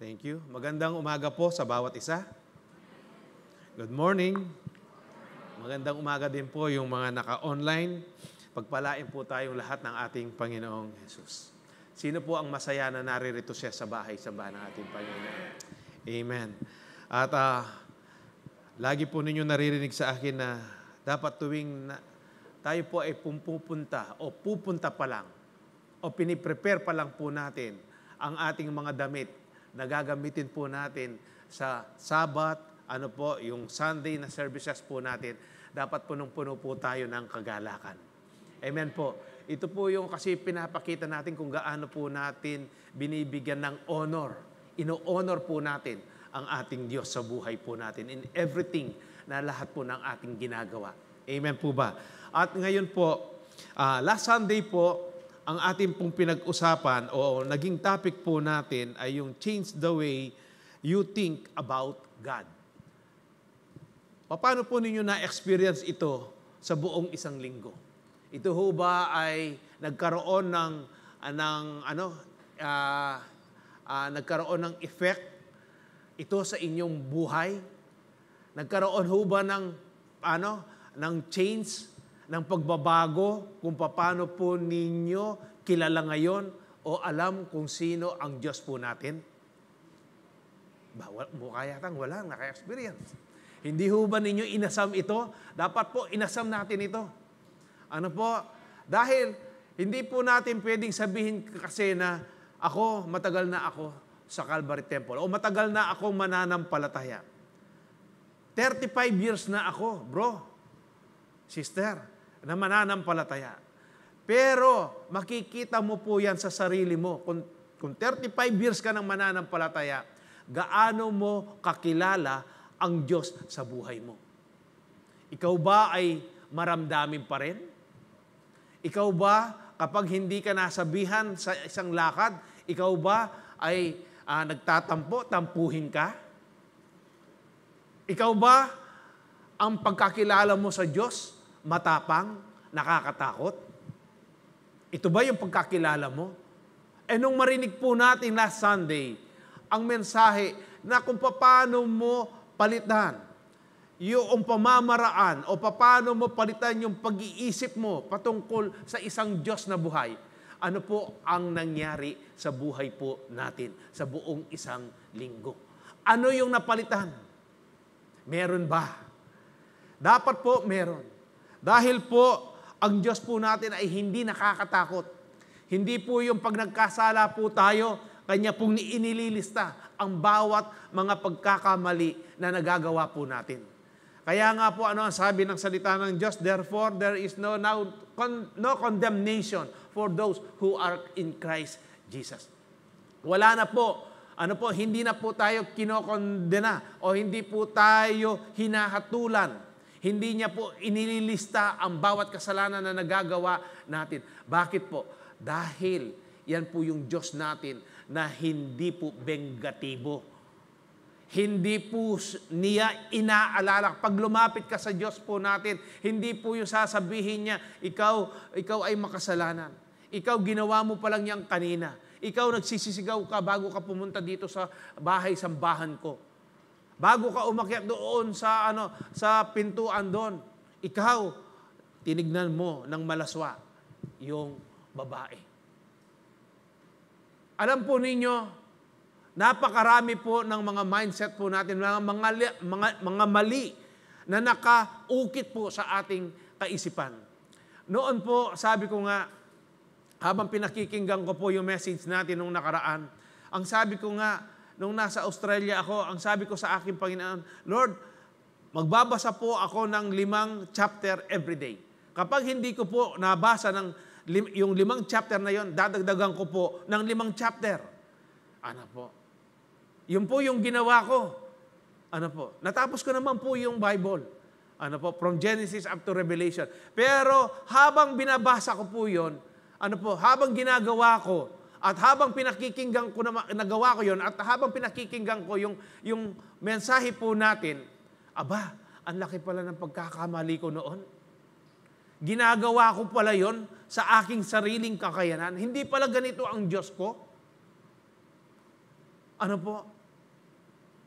Thank you. Magandang umaga po sa bawat isa. Good morning. Magandang umaga din po yung mga naka-online. Pagpalain po tayong lahat ng ating Panginoong Jesus. Sino po ang masaya na naririto siya sa bahay, sa bahay ng ating Panginoon? Amen. At uh, lagi po ninyo naririnig sa akin na dapat tuwing na, tayo po ay pupunta o pupunta pa lang o piniprepare pa lang po natin ang ating mga damit na gagamitin po natin sa Sabat, ano po, yung Sunday na services po natin, dapat punong-puno po tayo ng kagalakan. Amen po. Ito po yung kasi pinapakita natin kung gaano po natin binibigyan ng honor. Ino-honor po natin ang ating Diyos sa buhay po natin in everything na lahat po ng ating ginagawa. Amen po ba? At ngayon po, uh, last Sunday po, ang ating pong pinag-usapan o naging topic po natin ay yung change the way you think about God. Paano po ninyo na-experience ito sa buong isang linggo? Ito ho ba ay nagkaroon ng, ng ano, uh, uh, nagkaroon ng effect ito sa inyong buhay? Nagkaroon ho ba ng, ano, ng change ng pagbabago kung paano po ninyo kilala ngayon o alam kung sino ang Diyos po natin? Bawal, mukha yatang wala, naka-experience. Hindi ho ba ninyo inasam ito? Dapat po inasam natin ito. Ano po? Dahil hindi po natin pwedeng sabihin kasi na ako, matagal na ako sa Calvary Temple o matagal na akong mananampalataya. 35 years na ako, bro, sister na mananampalataya. Pero makikita mo po yan sa sarili mo. Kung, kung 35 years ka ng mananampalataya, gaano mo kakilala ang Diyos sa buhay mo? Ikaw ba ay maramdamin pa rin? Ikaw ba, kapag hindi ka nasabihan sa isang lakad, ikaw ba ay uh, nagtatampo, tampuhin ka? Ikaw ba, ang pagkakilala mo sa Diyos matapang, nakakatakot? Ito ba yung pagkakilala mo? E nung marinig po natin last Sunday, ang mensahe na kung paano mo palitan yung pamamaraan o paano mo palitan yung pag-iisip mo patungkol sa isang Diyos na buhay, ano po ang nangyari sa buhay po natin sa buong isang linggo? Ano yung napalitan? Meron ba? Dapat po meron. Dahil po, ang Diyos po natin ay hindi nakakatakot. Hindi po yung pag nagkasala po tayo, kanya pong inililista ang bawat mga pagkakamali na nagagawa po natin. Kaya nga po ano ang sabi ng salita ng Diyos, therefore there is no now con, no condemnation for those who are in Christ Jesus. Wala na po ano po, hindi na po tayo kinokondena o hindi po tayo hinahatulan hindi niya po inililista ang bawat kasalanan na nagagawa natin. Bakit po? Dahil yan po yung Diyos natin na hindi po bengatibo. Hindi po niya inaalala. Pag lumapit ka sa Diyos po natin, hindi po yung sasabihin niya, ikaw, ikaw ay makasalanan. Ikaw ginawa mo pa lang yan kanina. Ikaw nagsisisigaw ka bago ka pumunta dito sa bahay sambahan ko. Bago ka umakyat doon sa ano sa pintuan doon, ikaw tinignan mo ng malaswa yung babae. Alam po ninyo, napakarami po ng mga mindset po natin, mga mga mga, mga mali na nakaukit po sa ating kaisipan. Noon po, sabi ko nga, habang pinakikinggan ko po yung message natin nung nakaraan, ang sabi ko nga, nung nasa Australia ako, ang sabi ko sa aking Panginoon, Lord, magbabasa po ako ng limang chapter every day. Kapag hindi ko po nabasa ng lim, yung limang chapter na yon, dadagdagan ko po ng limang chapter. Ano po? Yun po yung ginawa ko. Ano po? Natapos ko naman po yung Bible. Ano po? From Genesis up to Revelation. Pero habang binabasa ko po yon, ano po, habang ginagawa ko, at habang pinakikinggan ko na nagawa ko yon at habang pinakikinggan ko yung, yung mensahe po natin, aba, ang laki pala ng pagkakamali ko noon. Ginagawa ko pala yon sa aking sariling kakayanan. Hindi pala ganito ang Diyos ko. Ano po?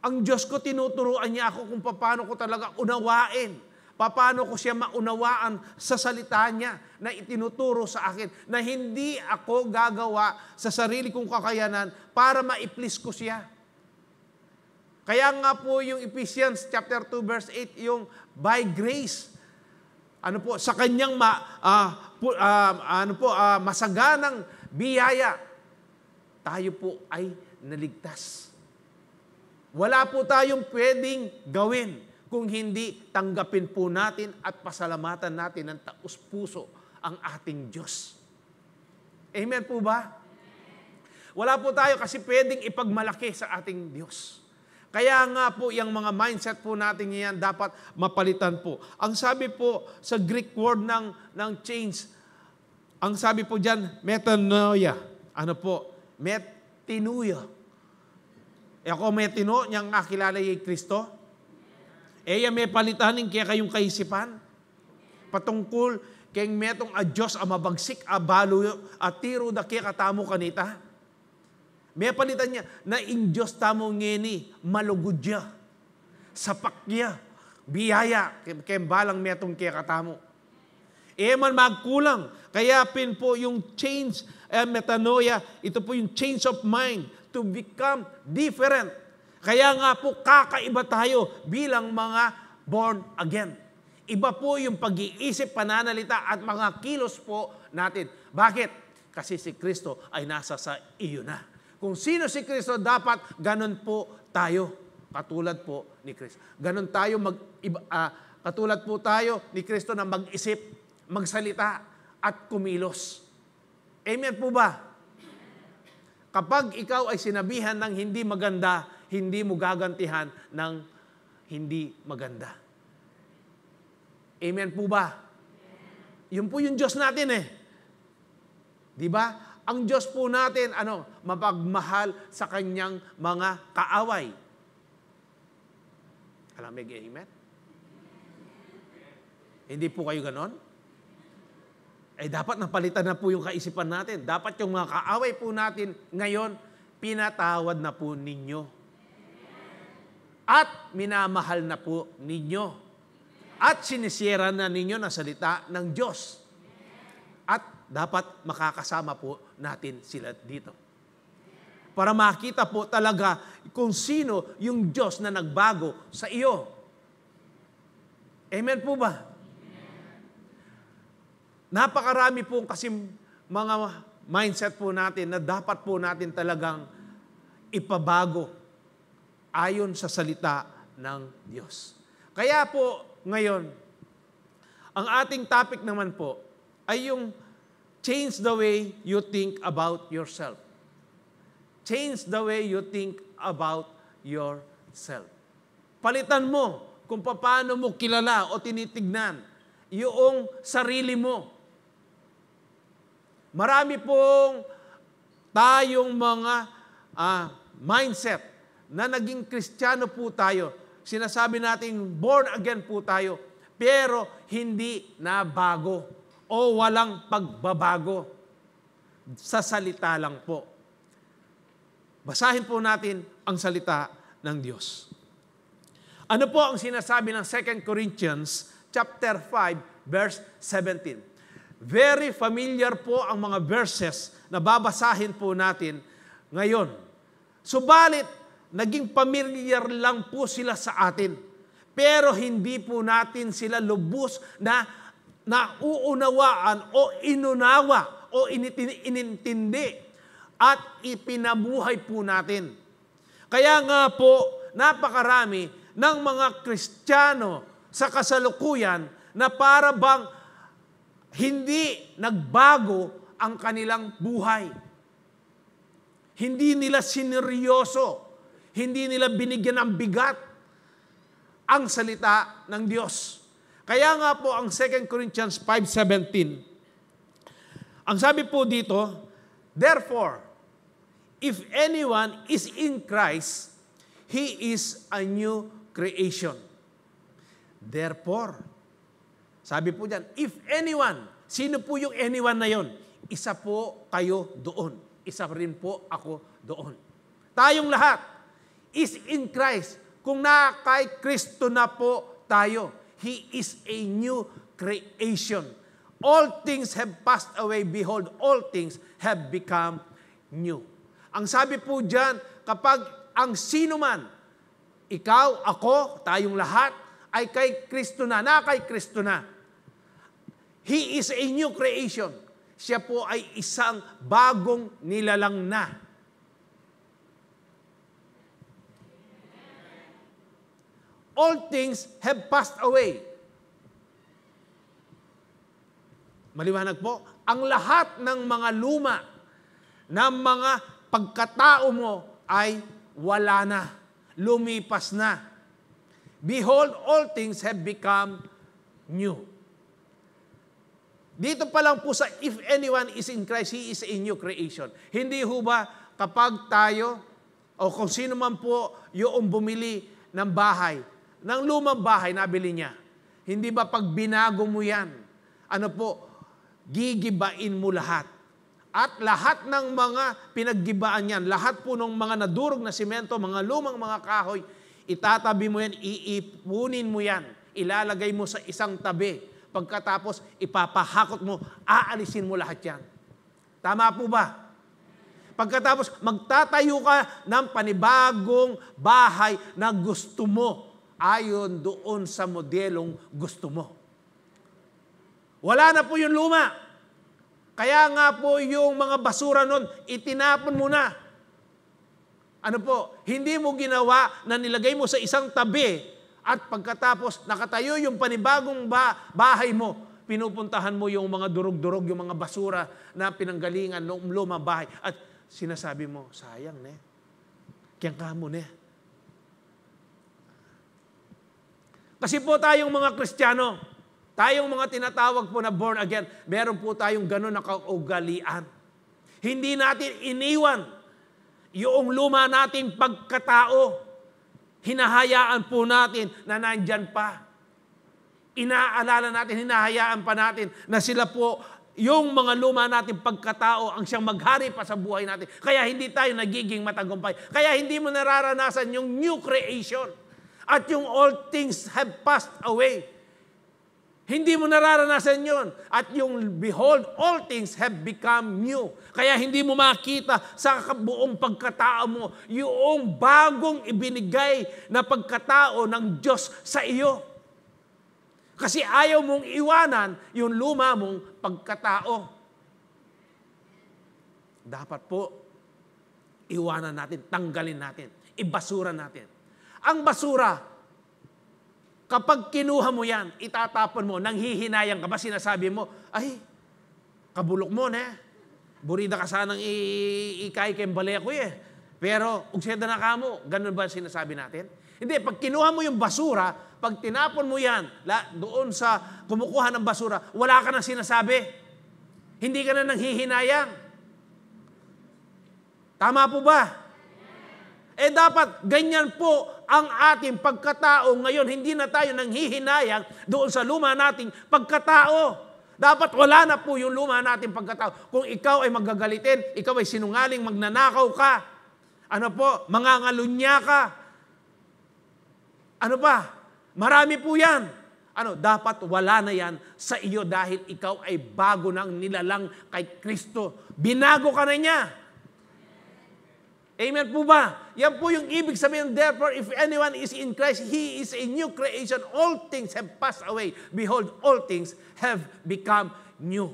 Ang Diyos ko, tinuturuan niya ako kung paano ko talaga unawain Paano ko siya maunawaan sa salita niya na itinuturo sa akin na hindi ako gagawa sa sarili kong kakayanan para maiplis ko siya. Kaya nga po yung Ephesians chapter 2 verse 8 yung by grace ano po sa kanyang ma, uh, pu, uh, ano po uh, masaganang biyaya tayo po ay naligtas. Wala po tayong pwedeng gawin kung hindi, tanggapin po natin at pasalamatan natin ng taus puso ang ating Diyos. Amen po ba? Wala po tayo kasi pwedeng ipagmalaki sa ating Diyos. Kaya nga po, yung mga mindset po natin yan, dapat mapalitan po. Ang sabi po sa Greek word ng, ng change, ang sabi po dyan, metanoia. Ano po? Metinuya. E ako metino, niyang nakilala yung Kristo. Eya may palitanin kaya kayong kaisipan. Patungkol kay metong a Diyos a mabagsik a balo a tiro da kaya katamo kanita. May palitan niya na in tamo ngeni malugod niya. Sapak niya. Biyaya. Kaya balang metong kaya katamo. E man magkulang. Kaya pin po yung change, eh, metanoia, ito po yung change of mind to become different kaya nga po kakaiba tayo bilang mga born again. Iba po yung pag-iisip, pananalita at mga kilos po natin. Bakit? Kasi si Kristo ay nasa sa iyo na. Kung sino si Kristo, dapat ganun po tayo. Katulad po ni Kristo. Ganun tayo mag uh, katulad po tayo ni Kristo na mag-isip, magsalita at kumilos. Amen po ba? Kapag ikaw ay sinabihan ng hindi maganda, hindi mo gagantihan ng hindi maganda. Amen po ba? Yun po yung Diyos natin eh. Di ba? Ang Diyos po natin, ano, mapagmahal sa kanyang mga kaaway. Alamig, amen? Hindi po kayo ganon? Eh dapat napalitan na po yung kaisipan natin. Dapat yung mga kaaway po natin ngayon, pinatawad na po ninyo. At minamahal na po ninyo. At sinisira na ninyo na salita ng Diyos. At dapat makakasama po natin sila dito. Para makita po talaga kung sino yung Diyos na nagbago sa iyo. Amen po ba? Napakarami po kasi mga mindset po natin na dapat po natin talagang ipabago ayon sa salita ng Diyos. Kaya po ngayon, ang ating topic naman po ay yung change the way you think about yourself. Change the way you think about yourself. Palitan mo kung paano mo kilala o tinitignan yung sarili mo. Marami pong tayong mga uh, mindset na naging kristyano po tayo, sinasabi nating born again po tayo, pero hindi na bago o walang pagbabago sa salita lang po. Basahin po natin ang salita ng Diyos. Ano po ang sinasabi ng 2 Corinthians chapter 5 verse 17? Very familiar po ang mga verses na babasahin po natin ngayon. Subalit, naging pamilyar lang po sila sa atin. Pero hindi po natin sila lubos na nauunawaan o inunawa o inintindi at ipinabuhay po natin. Kaya nga po, napakarami ng mga Kristiyano sa kasalukuyan na para bang hindi nagbago ang kanilang buhay. Hindi nila sineryoso hindi nila binigyan ng bigat ang salita ng Diyos. Kaya nga po ang 2 Corinthians 5.17, ang sabi po dito, Therefore, if anyone is in Christ, he is a new creation. Therefore, sabi po dyan, if anyone, sino po yung anyone na yon? Isa po kayo doon. Isa rin po ako doon. Tayong lahat, is in Christ. Kung na kay Kristo na po tayo, He is a new creation. All things have passed away. Behold, all things have become new. Ang sabi po dyan, kapag ang sino man, ikaw, ako, tayong lahat, ay kay Kristo na, na kay Kristo na. He is a new creation. Siya po ay isang bagong nilalang na. all things have passed away. Maliwanag po, ang lahat ng mga luma ng mga pagkatao mo ay wala na, lumipas na. Behold, all things have become new. Dito pa lang po sa if anyone is in Christ, he is a new creation. Hindi ho ba kapag tayo o kung sino man po yung bumili ng bahay, ng lumang bahay na bili niya. Hindi ba pag binago mo yan, ano po, gigibain mo lahat. At lahat ng mga pinaggibaan yan, lahat po ng mga nadurog na simento, mga lumang mga kahoy, itatabi mo yan, iipunin mo yan, ilalagay mo sa isang tabi. Pagkatapos, ipapahakot mo, aalisin mo lahat yan. Tama po ba? Pagkatapos, magtatayo ka ng panibagong bahay na gusto mo ayon doon sa modelong gusto mo. Wala na po yung luma. Kaya nga po yung mga basura nun, itinapon mo na. Ano po, hindi mo ginawa na nilagay mo sa isang tabi at pagkatapos nakatayo yung panibagong ba- bahay mo, pinupuntahan mo yung mga durog-durog, yung mga basura na pinanggalingan ng luma bahay. At sinasabi mo, sayang ne, kiyang ka mo ne. Kasi po tayong mga Kristiyano, tayong mga tinatawag po na born again, meron po tayong ganun na kaugalian. Hindi natin iniwan yung luma nating pagkatao. Hinahayaan po natin na nandyan pa. Inaalala natin, hinahayaan pa natin na sila po yung mga luma natin pagkatao ang siyang maghari pa sa buhay natin. Kaya hindi tayo nagiging matagumpay. Kaya hindi mo nararanasan yung new creation. At yung all things have passed away. Hindi mo nararanasan yon. At yung behold, all things have become new. Kaya hindi mo makita sa buong pagkatao mo yung bagong ibinigay na pagkatao ng Diyos sa iyo. Kasi ayaw mong iwanan yung luma mong pagkatao. Dapat po, iwanan natin, tanggalin natin, ibasura natin. Ang basura, kapag kinuha mo yan, itatapon mo, nang nanghihinayang ka ba, sinasabi mo, ay, kabulok mo na. Burida ka sanang ikay balay ko eh. Pero, ugseda na ka mo, ganun ba sinasabi natin? Hindi, pag kinuha mo yung basura, pag tinapon mo yan, la, doon sa kumukuha ng basura, wala ka nang sinasabi. Hindi ka na nanghihinayang. Tama po ba? Eh dapat ganyan po ang ating pagkatao ngayon. Hindi na tayo nanghihinayang doon sa luma nating pagkatao. Dapat wala na po yung luma nating pagkatao. Kung ikaw ay magagalitin, ikaw ay sinungaling, magnanakaw ka. Ano po, mangangalunya ka. Ano pa? Marami po yan. Ano, dapat wala na yan sa iyo dahil ikaw ay bago ng nilalang kay Kristo. Binago ka na niya. Amen po ba? Yan po yung ibig sabihin. Therefore, if anyone is in Christ, he is a new creation. All things have passed away. Behold, all things have become new.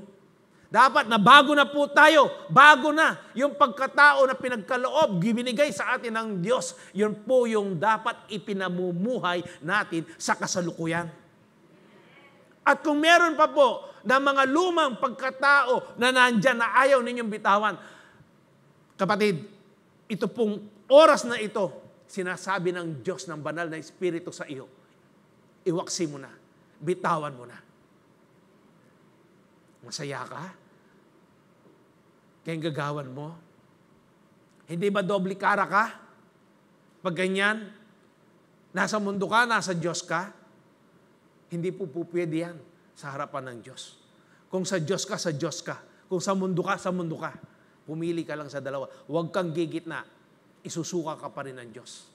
Dapat na bago na po tayo, bago na yung pagkatao na pinagkaloob, binigay sa atin ng Diyos, yun po yung dapat ipinamumuhay natin sa kasalukuyan. At kung meron pa po na mga lumang pagkatao na nandyan na ayaw ninyong bitawan, kapatid, ito pong oras na ito, sinasabi ng Diyos ng banal na Espiritu sa iyo, iwaksi mo na, bitawan mo na. Masaya ka? Kaya gagawan mo? Hindi ba doble kara ka? Pag ganyan, nasa mundo ka, nasa Diyos ka, hindi po po pwede yan sa harapan ng Diyos. Kung sa Diyos ka, sa Diyos ka. Kung sa mundo ka, sa mundo ka. Pumili ka lang sa dalawa. Huwag kang gigitna. Isusuka ka pa rin ng Diyos.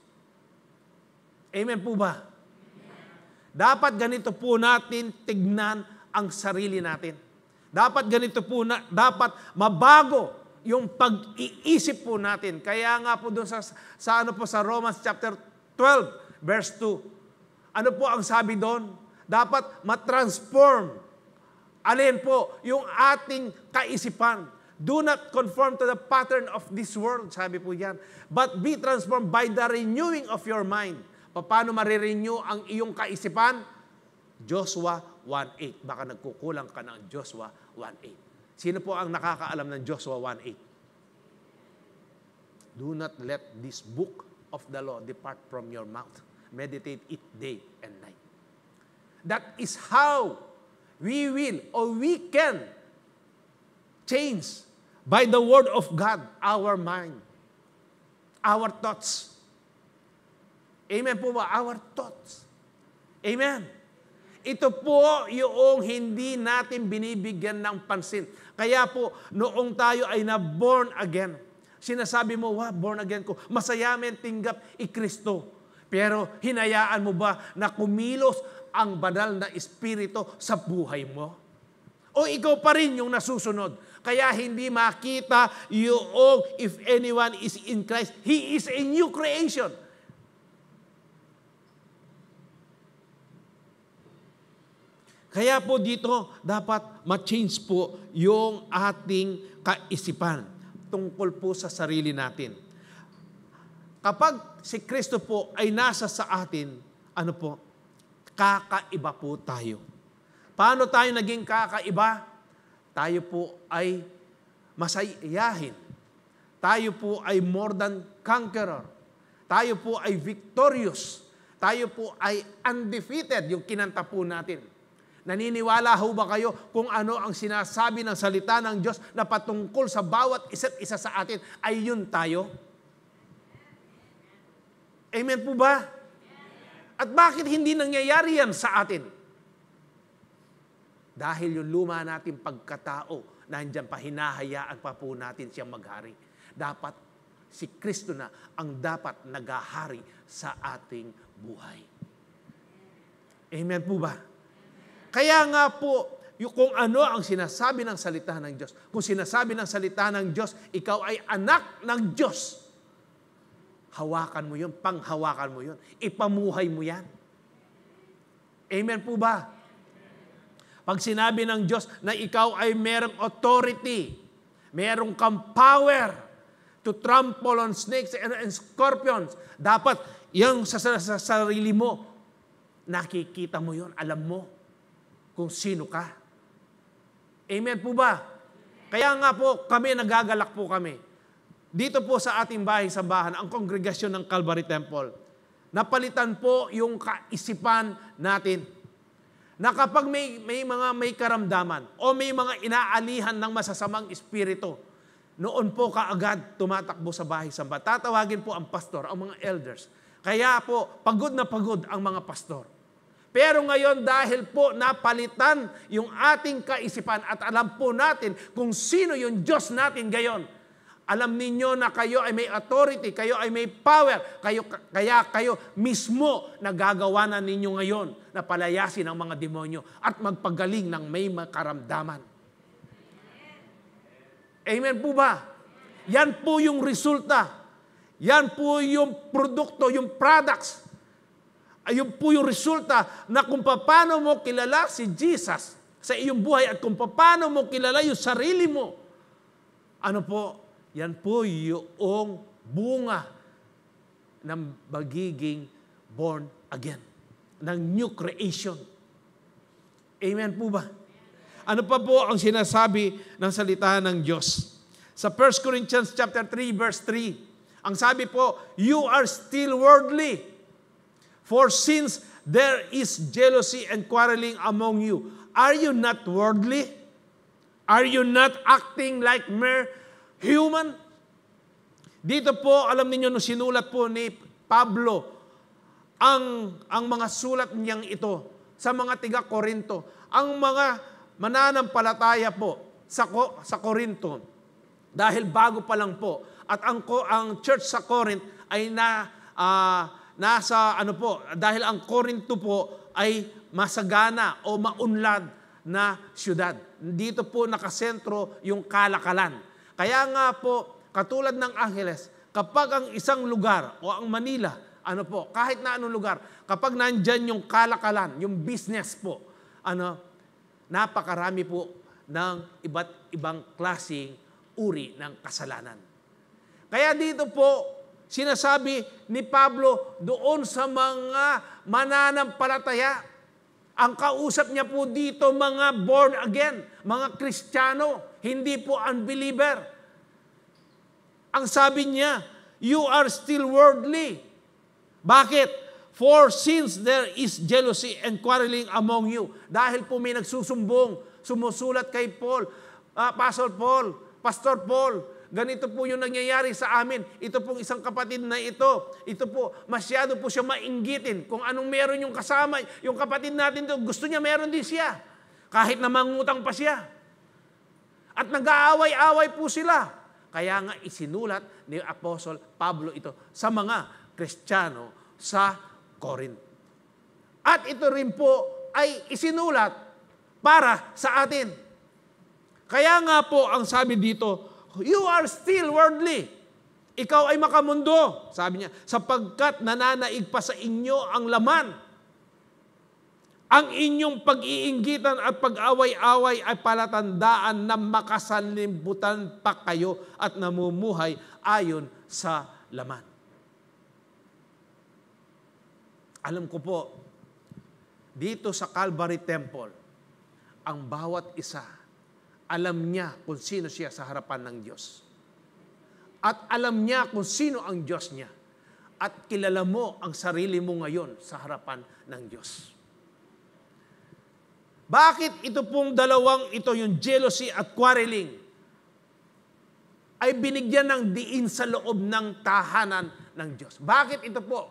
Amen po ba? Dapat ganito po natin tignan ang sarili natin. Dapat ganito po na, dapat mabago yung pag-iisip po natin. Kaya nga po doon sa, sa ano po sa Romans chapter 12 verse 2. Ano po ang sabi doon? Dapat matransform alin po yung ating kaisipan Do not conform to the pattern of this world, sabi po yan. But be transformed by the renewing of your mind. Paano marirenew ang iyong kaisipan? Joshua 1.8. Baka nagkukulang ka ng Joshua 1.8. Sino po ang nakakaalam ng Joshua 1.8? Do not let this book of the law depart from your mouth. Meditate it day and night. That is how we will or we can change by the Word of God, our mind, our thoughts. Amen po ba? Our thoughts. Amen. Ito po yung hindi natin binibigyan ng pansin. Kaya po, noong tayo ay na-born again, sinasabi mo, wow, born again ko, masayamin tinggap i-Kristo. Pero hinayaan mo ba na kumilos ang banal na espiritu sa buhay mo? O ikaw pa rin yung nasusunod kaya hindi makita yung if anyone is in Christ, he is a new creation. Kaya po dito, dapat ma-change po yung ating kaisipan tungkol po sa sarili natin. Kapag si Kristo po ay nasa sa atin, ano po, kakaiba po tayo. Paano tayo naging kakaiba? tayo po ay masayahin. Tayo po ay more than conqueror. Tayo po ay victorious. Tayo po ay undefeated, yung kinanta po natin. Naniniwala ho ba kayo kung ano ang sinasabi ng salita ng Diyos na patungkol sa bawat isa't isa sa atin ay yun tayo? Amen po ba? At bakit hindi nangyayari yan sa atin? Dahil yung luma nating pagkatao, na nandiyan pa hinahayaan pa po natin siyang maghari. Dapat si Kristo na ang dapat naghahari sa ating buhay. Amen po ba? Kaya nga po, yung kung ano ang sinasabi ng salita ng Diyos. Kung sinasabi ng salita ng Diyos, ikaw ay anak ng Diyos. Hawakan mo yun, panghawakan mo yun. Ipamuhay mo yan. Amen po ba? Pag sinabi ng Diyos na ikaw ay merong authority, merong kang power to trample on snakes and, and scorpions, dapat yung sa, sa, sa sarili mo, nakikita mo yon, alam mo kung sino ka. Amen po ba? Kaya nga po, kami, nagagalak po kami. Dito po sa ating bahay, sa bahan, ang kongregasyon ng Calvary Temple, napalitan po yung kaisipan natin na kapag may, may mga may karamdaman o may mga inaalihan ng masasamang espiritu, noon po kaagad tumatakbo sa bahay samba. Tatawagin po ang pastor, ang mga elders. Kaya po, pagod na pagod ang mga pastor. Pero ngayon dahil po napalitan yung ating kaisipan at alam po natin kung sino yung Diyos natin gayon, alam ninyo na kayo ay may authority, kayo ay may power, kayo, kaya kayo mismo nagagawa na ninyo ngayon na palayasin ang mga demonyo at magpagaling ng may makaramdaman. Amen po ba? Yan po yung resulta. Yan po yung produkto, yung products. Ayun po yung resulta na kung paano mo kilala si Jesus sa iyong buhay at kung paano mo kilala yung sarili mo. Ano po, yan po yung bunga ng pagiging born again, ng new creation. Amen po ba? Ano pa po ang sinasabi ng salita ng Diyos? Sa 1 Corinthians chapter 3 verse 3, ang sabi po, you are still worldly. For since there is jealousy and quarreling among you, are you not worldly? Are you not acting like mere human. Dito po, alam niyo nung sinulat po ni Pablo ang, ang mga sulat niyang ito sa mga tiga Korinto. Ang mga mananampalataya po sa, sa Korinto. Dahil bago pa lang po. At ang, ang church sa Corinth ay na, uh, nasa ano po, dahil ang Corinto po ay masagana o maunlad na siyudad. Dito po nakasentro yung kalakalan kaya nga po, katulad ng Angeles, kapag ang isang lugar o ang Manila, ano po, kahit na anong lugar, kapag nandyan yung kalakalan, yung business po, ano, napakarami po ng iba't ibang klaseng uri ng kasalanan. Kaya dito po, sinasabi ni Pablo doon sa mga mananampalataya, ang kausap niya po dito mga born again, mga Kristiyano, hindi po unbeliever. Ang sabi niya, you are still worldly. Bakit? For since there is jealousy and quarreling among you. Dahil po may nagsusumbong, sumusulat kay Paul, uh, Pastor Paul, Pastor Paul, ganito po yung nangyayari sa amin. Ito pong isang kapatid na ito. Ito po, masyado po siya mainggitin. Kung anong meron yung kasama, yung kapatid natin to, gusto niya meron din siya. Kahit na mangutang pa siya. At nag-aaway-away po sila. Kaya nga isinulat ni Apostle Pablo ito sa mga Kristiyano sa Corinth. At ito rin po ay isinulat para sa atin. Kaya nga po ang sabi dito, you are still worldly. Ikaw ay makamundo, sabi niya, sapagkat nananaig pa sa inyo ang laman ang inyong pag-iinggitan at pag-away-away ay palatandaan na makasanlibutan pa kayo at namumuhay ayon sa laman. Alam ko po, dito sa Calvary Temple, ang bawat isa, alam niya kung sino siya sa harapan ng Diyos. At alam niya kung sino ang Diyos niya. At kilala mo ang sarili mo ngayon sa harapan ng Diyos. Bakit ito pong dalawang ito, yung jealousy at quarreling, ay binigyan ng diin sa loob ng tahanan ng Diyos? Bakit ito po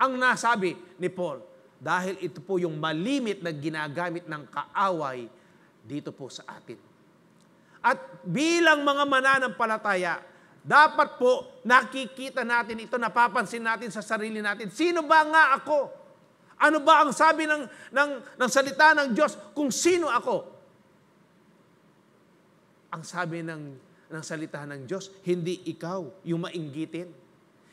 ang nasabi ni Paul? Dahil ito po yung malimit na ginagamit ng kaaway dito po sa atin. At bilang mga mananampalataya, dapat po nakikita natin ito, napapansin natin sa sarili natin. Sino ba nga ako? Ano ba ang sabi ng, ng, ng salita ng Diyos kung sino ako? Ang sabi ng, ng salita ng Diyos, hindi ikaw yung mainggitin.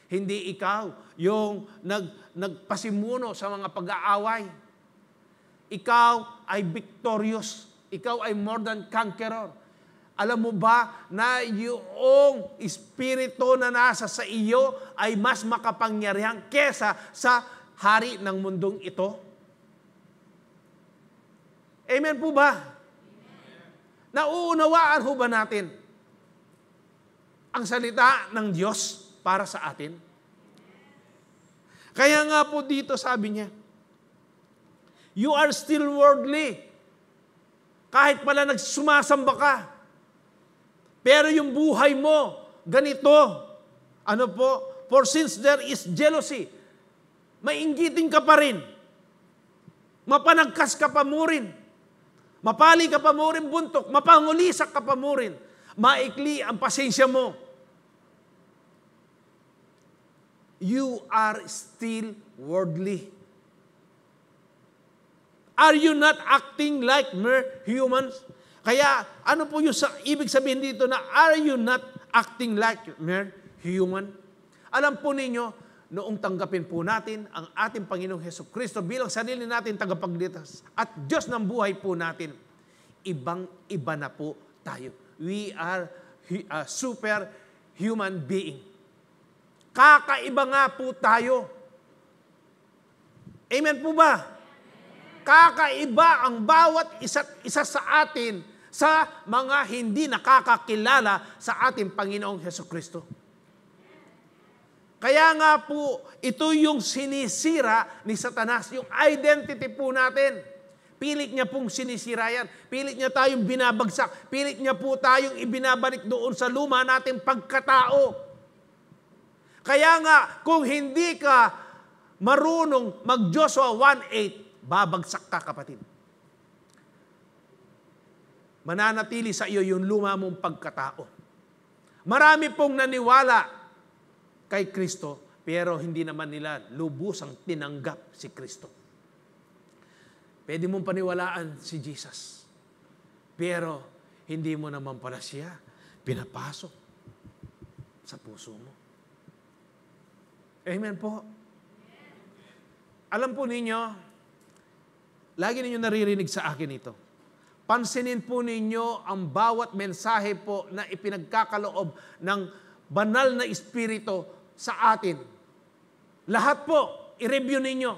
Hindi ikaw yung nag, nagpasimuno sa mga pag-aaway. Ikaw ay victorious. Ikaw ay more than conqueror. Alam mo ba na yung espiritu na nasa sa iyo ay mas makapangyarihan kesa sa hari ng mundong ito? Amen po ba? Nauunawaan ho ba natin ang salita ng Diyos para sa atin? Kaya nga po dito sabi niya, You are still worldly. Kahit pala nagsumasamba ka. Pero yung buhay mo, ganito. Ano po? For since there is jealousy, mainggitin ka pa rin. Mapanagkas ka pa mo rin. Mapali ka pa mo rin buntok. Mapangulisak ka pa mo rin. Maikli ang pasensya mo. You are still worldly. Are you not acting like mere humans? Kaya ano po yung sa, ibig sabihin dito na are you not acting like mere human? Alam po ninyo, noong tanggapin po natin ang ating Panginoong Heso Kristo bilang sarili natin tagapagligtas at Diyos ng buhay po natin, ibang-iba na po tayo. We are a super human being. Kakaiba nga po tayo. Amen po ba? Kakaiba ang bawat isa, isa sa atin sa mga hindi nakakakilala sa ating Panginoong Heso Kristo. Kaya nga po, ito yung sinisira ni Satanas, yung identity po natin. Pilit niya pong sinisira yan. Pilit niya tayong binabagsak. Pilit niya po tayong ibinabalik doon sa luma nating pagkatao. Kaya nga, kung hindi ka marunong mag Joshua 1.8, babagsak ka kapatid. Mananatili sa iyo yung luma mong pagkatao. Marami pong naniwala kay Kristo, pero hindi naman nila lubusang tinanggap si Kristo. Pwede mong paniwalaan si Jesus, pero hindi mo naman pala siya pinapasok sa puso mo. Amen po. Alam po ninyo, lagi ninyo naririnig sa akin ito. Pansinin po ninyo ang bawat mensahe po na ipinagkakaloob ng banal na espiritu sa atin. Lahat po, i-review ninyo.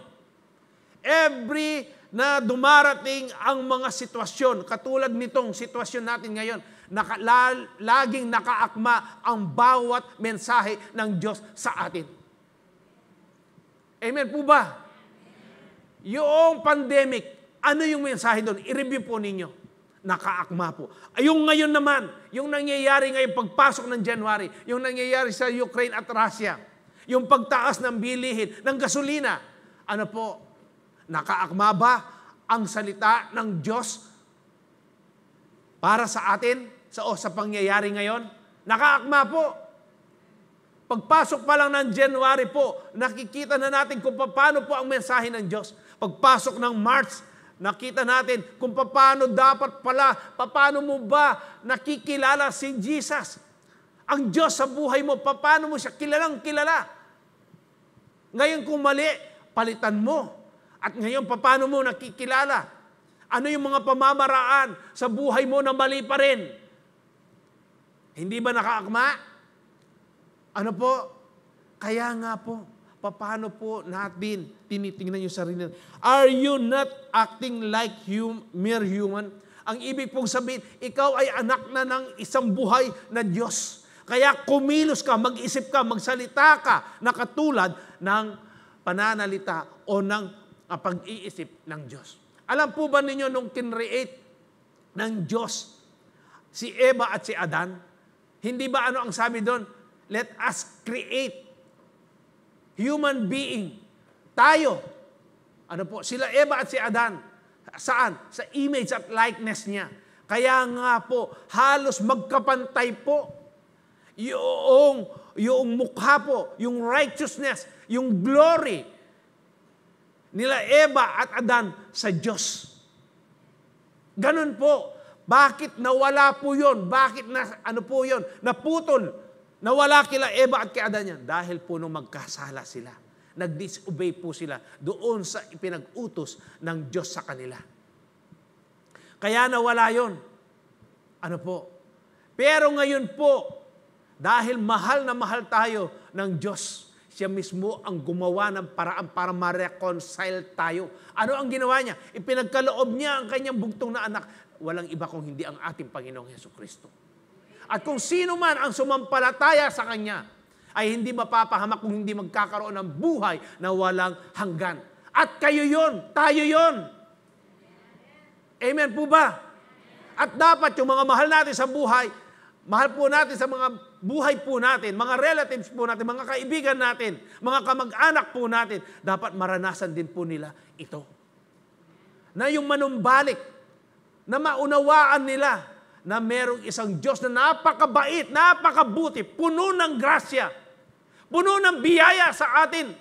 Every na dumarating ang mga sitwasyon, katulad nitong sitwasyon natin ngayon, naka, la, laging nakaakma ang bawat mensahe ng Diyos sa atin. Amen po ba? Yung pandemic, ano yung mensahe doon? I-review po ninyo nakaakma po. Ay, yung ngayon naman, yung nangyayari ngayong pagpasok ng January, yung nangyayari sa Ukraine at Russia, yung pagtaas ng bilihin, ng gasolina, ano po, nakaakma ba ang salita ng Diyos para sa atin sa, o, sa pangyayari ngayon? Nakaakma po. Pagpasok pa lang ng January po, nakikita na natin kung paano po ang mensahe ng Diyos. Pagpasok ng March, Nakita natin kung paano dapat pala, paano mo ba nakikilala si Jesus? Ang Diyos sa buhay mo, paano mo siya kilalang kilala? Ngayon kung mali, palitan mo. At ngayon, paano mo nakikilala? Ano yung mga pamamaraan sa buhay mo na mali pa rin? Hindi ba nakaakma? Ano po? Kaya nga po, paano po natin tinitingnan yung sarili. Are you not acting like hum, mere human? Ang ibig pong sabihin, ikaw ay anak na ng isang buhay na Diyos. Kaya kumilos ka, mag-isip ka, magsalita ka na katulad ng pananalita o ng ah, pag-iisip ng Diyos. Alam po ba ninyo nung kinreate ng Diyos si Eva at si Adan? Hindi ba ano ang sabi doon? Let us create human being tayo. Ano po? Sila Eva at si Adan. Saan? Sa image at likeness niya. Kaya nga po, halos magkapantay po yung, yung mukha po, yung righteousness, yung glory nila Eva at Adan sa Diyos. Ganun po. Bakit nawala po yon? Bakit na, ano po yon? Naputol. Nawala kila Eva at kay Adan yan. Dahil po nung magkasala sila. Nag-disobey po sila doon sa ipinag-utos ng Diyos sa kanila. Kaya nawala yon. Ano po? Pero ngayon po, dahil mahal na mahal tayo ng Diyos, siya mismo ang gumawa ng paraan para ma-reconcile tayo. Ano ang ginawa niya? Ipinagkaloob niya ang kanyang bugtong na anak. Walang iba kung hindi ang ating Panginoong Heso Kristo. At kung sino man ang sumampalataya sa Kanya, ay hindi mapapahamak kung hindi magkakaroon ng buhay na walang hanggan. At kayo yon, tayo yon. Amen po ba? At dapat yung mga mahal natin sa buhay, mahal po natin sa mga buhay po natin, mga relatives po natin, mga kaibigan natin, mga kamag-anak po natin, dapat maranasan din po nila ito. Na yung manumbalik, na maunawaan nila na merong isang Diyos na napakabait, napakabuti, puno ng grasya, Puno ng biyaya sa atin.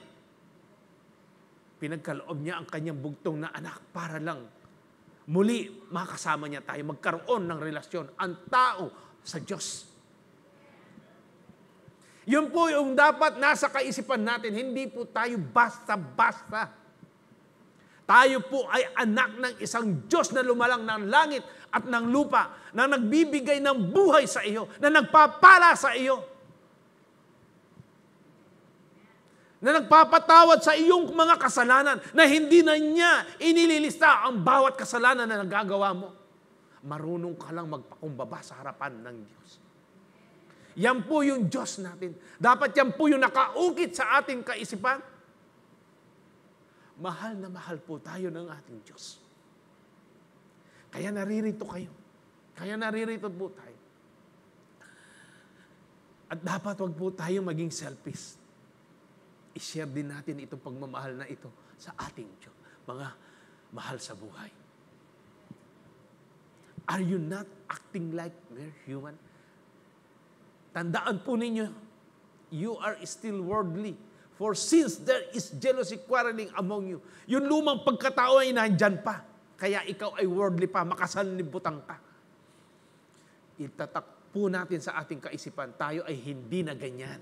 Pinagkaloob niya ang kanyang bugtong na anak para lang muli makasama niya tayo, magkaroon ng relasyon ang tao sa Diyos. Yun po yung dapat nasa kaisipan natin. Hindi po tayo basta-basta. Tayo po ay anak ng isang Diyos na lumalang ng langit at ng lupa, na nagbibigay ng buhay sa iyo, na nagpapala sa iyo. na nagpapatawad sa iyong mga kasalanan na hindi na niya inililista ang bawat kasalanan na nagagawa mo. Marunong ka lang magpakumbaba sa harapan ng Diyos. Yan po yung Diyos natin. Dapat yan po yung nakaukit sa ating kaisipan. Mahal na mahal po tayo ng ating Diyos. Kaya naririto kayo. Kaya naririto po tayo. At dapat wag po tayo maging selfish i-share din natin itong pagmamahal na ito sa ating Diyos. Mga mahal sa buhay. Are you not acting like mere human? Tandaan po ninyo, you are still worldly. For since there is jealousy quarreling among you, yung lumang pagkatao ay nandyan pa. Kaya ikaw ay worldly pa, makasanlibutan ka. Itatak natin sa ating kaisipan, tayo ay hindi na ganyan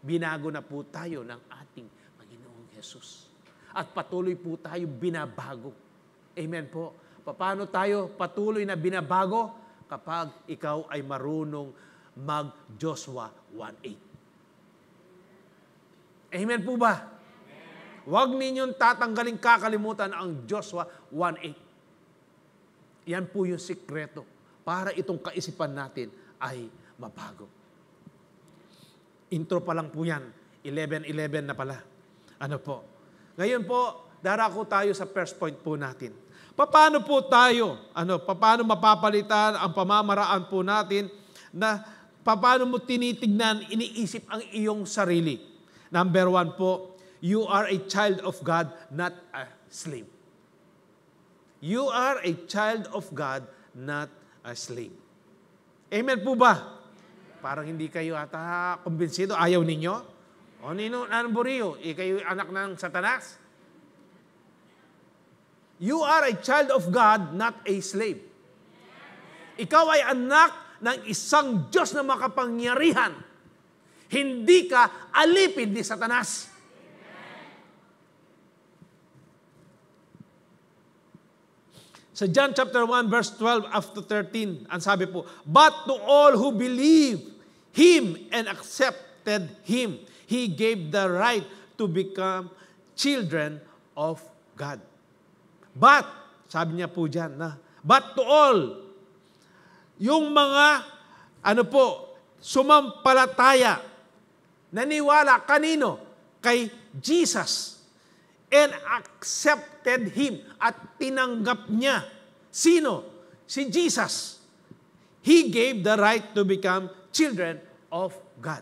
Binago na po tayo ng ating Panginoong Jesus. At patuloy po tayo binabago. Amen po. Paano tayo patuloy na binabago? Kapag ikaw ay marunong mag Joshua 1.8. Amen po ba? Amen. Huwag ninyong tatanggalin kakalimutan ang Joshua 1.8. Yan po yung sikreto para itong kaisipan natin ay mabago. Intro pa lang po yan. 11.11 na pala. Ano po? Ngayon po, darako tayo sa first point po natin. Paano po tayo, ano, paano mapapalitan ang pamamaraan po natin na paano mo tinitignan, iniisip ang iyong sarili? Number one po, you are a child of God, not a slave. You are a child of God, not a slave. Amen po ba? Parang hindi kayo ata kumbinsido. Ayaw ninyo? O nino, anburiyo? E eh, kayo anak ng satanas? You are a child of God, not a slave. Ikaw ay anak ng isang Diyos na makapangyarihan. Hindi ka alipin ni Satanas. Sa John chapter 1 verse 12 after 13, ang sabi po, But to all who believe Him and accepted Him, He gave the right to become children of God. But, sabi niya po dyan na, but to all, yung mga, ano po, sumampalataya, naniwala, kanino? Kay Jesus. And accepted Him. At tinanggap niya. Sino? Si Jesus. He gave the right to become children of God.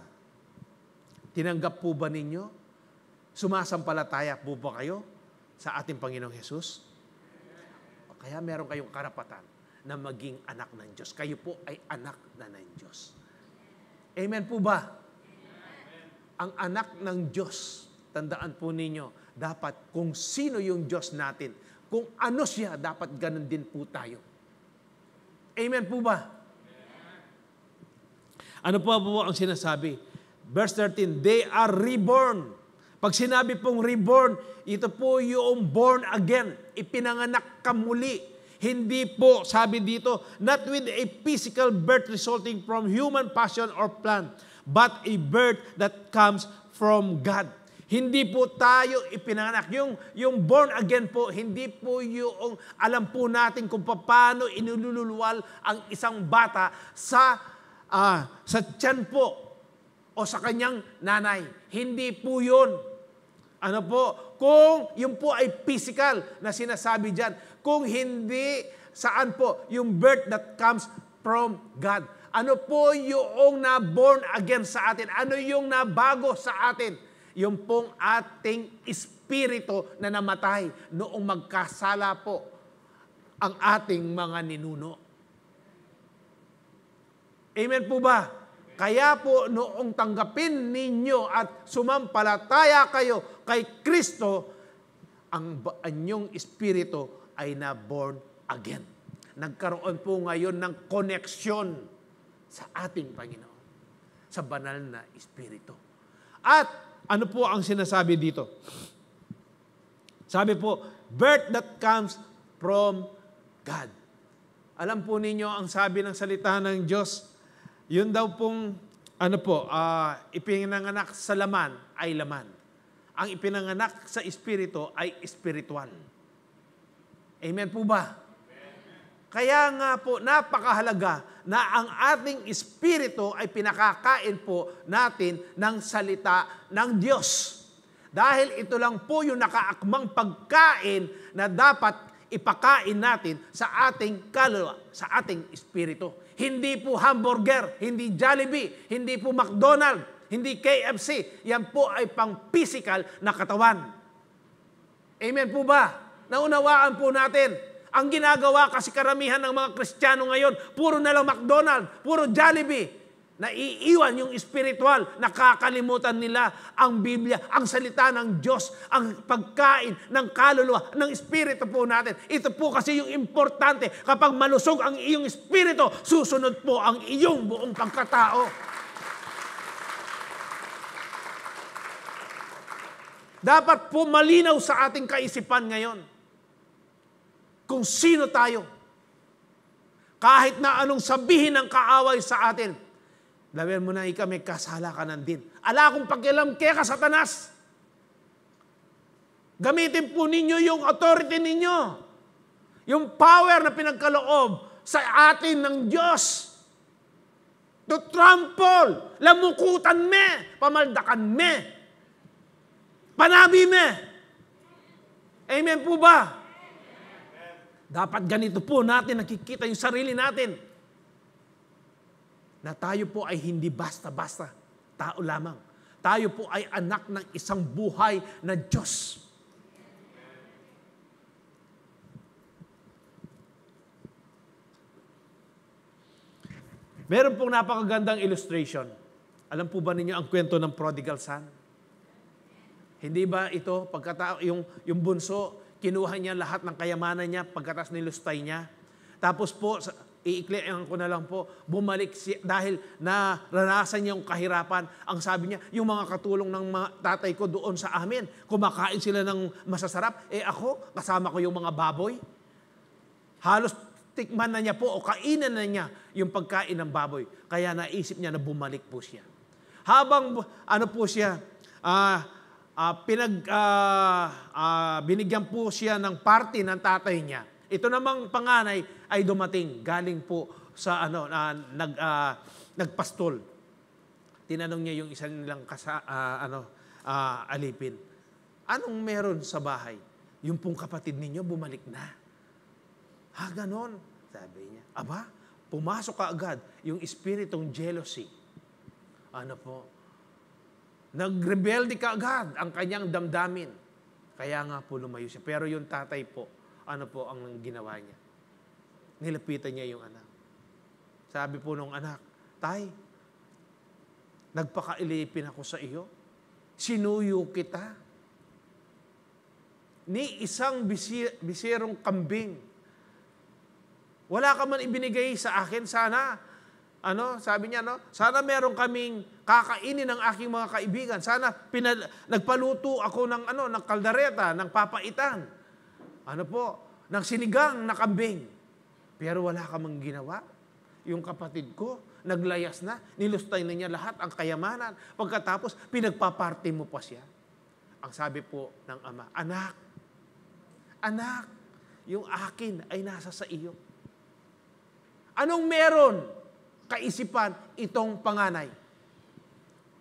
Tinanggap po ba ninyo? Sumasampalataya po ba kayo sa ating Panginoong Hesus? Kaya meron kayong karapatan na maging anak ng Diyos. Kayo po ay anak na ng Diyos. Amen po ba? Ang anak ng Diyos, tandaan po ninyo, dapat kung sino yung Diyos natin, kung ano siya, dapat ganun din po tayo. Amen po ba? Ano po po ang sinasabi? Verse 13, they are reborn. Pag sinabi pong reborn, ito po yung born again. Ipinanganak ka muli. Hindi po, sabi dito, not with a physical birth resulting from human passion or plan, but a birth that comes from God. Hindi po tayo ipinanganak. Yung, yung born again po, hindi po yung alam po natin kung paano inululuwal ang isang bata sa, uh, sa tiyan po o sa kanyang nanay. Hindi po yun. Ano po? Kung yung po ay physical na sinasabi dyan. Kung hindi, saan po? Yung birth that comes from God. Ano po yung na-born again sa atin? Ano yung nabago sa atin? Yung pong ating espiritu na namatay noong magkasala po ang ating mga ninuno. Amen po ba? Kaya po noong tanggapin ninyo at sumampalataya kayo kay Kristo, ang anyong espiritu ay na-born again. Nagkaroon po ngayon ng koneksyon sa ating Panginoon, sa banal na espiritu. At ano po ang sinasabi dito? Sabi po, birth that comes from God. Alam po ninyo ang sabi ng salita ng Diyos, yun daw pong, ano po, uh, ipinanganak sa laman ay laman. Ang ipinanganak sa espiritu ay espiritual. Amen po ba? Kaya nga po, napakahalaga na ang ating espiritu ay pinakakain po natin ng salita ng Diyos. Dahil ito lang po yung nakaakmang pagkain na dapat ipakain natin sa ating kaluluwa, sa ating espiritu. Hindi po hamburger, hindi Jollibee, hindi po McDonald, hindi KFC. Yan po ay pang physical na katawan. Amen po ba? Naunawaan po natin ang ginagawa kasi karamihan ng mga Kristiyano ngayon, puro na lang McDonald's, puro Jollibee. Naiiwan yung spiritual, nakakalimutan nila ang Biblia, ang salita ng Diyos, ang pagkain ng kaluluwa, ng espiritu po natin. Ito po kasi yung importante. Kapag malusog ang iyong espiritu, susunod po ang iyong buong pagkatao. Dapat po malinaw sa ating kaisipan ngayon kung sino tayo. Kahit na anong sabihin ng kaaway sa atin, labihan mo na ikaw may kasala ka ng din. Ala kong pakialam kaya ka, Satanas. Gamitin po ninyo yung authority ninyo. Yung power na pinagkaloob sa atin ng Diyos. To trample, lamukutan me, pamaldakan me, panabi me. Amen po ba? Dapat ganito po natin nakikita yung sarili natin. Na tayo po ay hindi basta-basta tao lamang. Tayo po ay anak ng isang buhay na Diyos. Meron pong napakagandang illustration. Alam po ba ninyo ang kwento ng prodigal son? Hindi ba ito, pagkatao, yung, yung bunso, Kinuha niya lahat ng kayamanan niya pagkatas nilustay niya. Tapos po, iiklihan ko na lang po, bumalik siya, dahil naranasan niya yung kahirapan. Ang sabi niya, yung mga katulong ng mga tatay ko doon sa amin, kumakain sila ng masasarap. Eh ako, kasama ko yung mga baboy. Halos tikman na niya po o kainan na niya yung pagkain ng baboy. Kaya naisip niya na bumalik po siya. Habang ano po siya, ah, uh, pinag, uh, uh, binigyan po siya ng party ng tatay niya. Ito namang panganay ay dumating galing po sa ano uh, nag uh, nagpastol. Tinanong niya yung isang nilang kasa, uh, ano uh, alipin. Anong meron sa bahay? Yung pong kapatid ninyo bumalik na. Ha, ganon. Sabi niya. Aba, pumasok ka agad yung espiritong jealousy. Ano po? Nagrebelde ka agad ang kanyang damdamin. Kaya nga po lumayo siya. Pero yung tatay po, ano po ang ginawa niya? Nilapitan niya yung anak. Sabi po nung anak, Tay, nagpakailipin ako sa iyo. Sinuyo kita. Ni isang bisir, bisirong kambing. Wala ka man ibinigay sa akin, sana ano? Sabi niya, no? Sana meron kaming kakainin ng aking mga kaibigan. Sana pinal- nagpaluto ako ng, ano, ng kaldareta, ng papaitan. Ano po? Ng sinigang na kambing. Pero wala kamang ginawa. Yung kapatid ko, naglayas na, nilustay na niya lahat ang kayamanan. Pagkatapos, pinagpaparte mo pa siya. Ang sabi po ng ama, Anak, anak, yung akin ay nasa sa iyo. Anong meron? kaisipan itong panganay?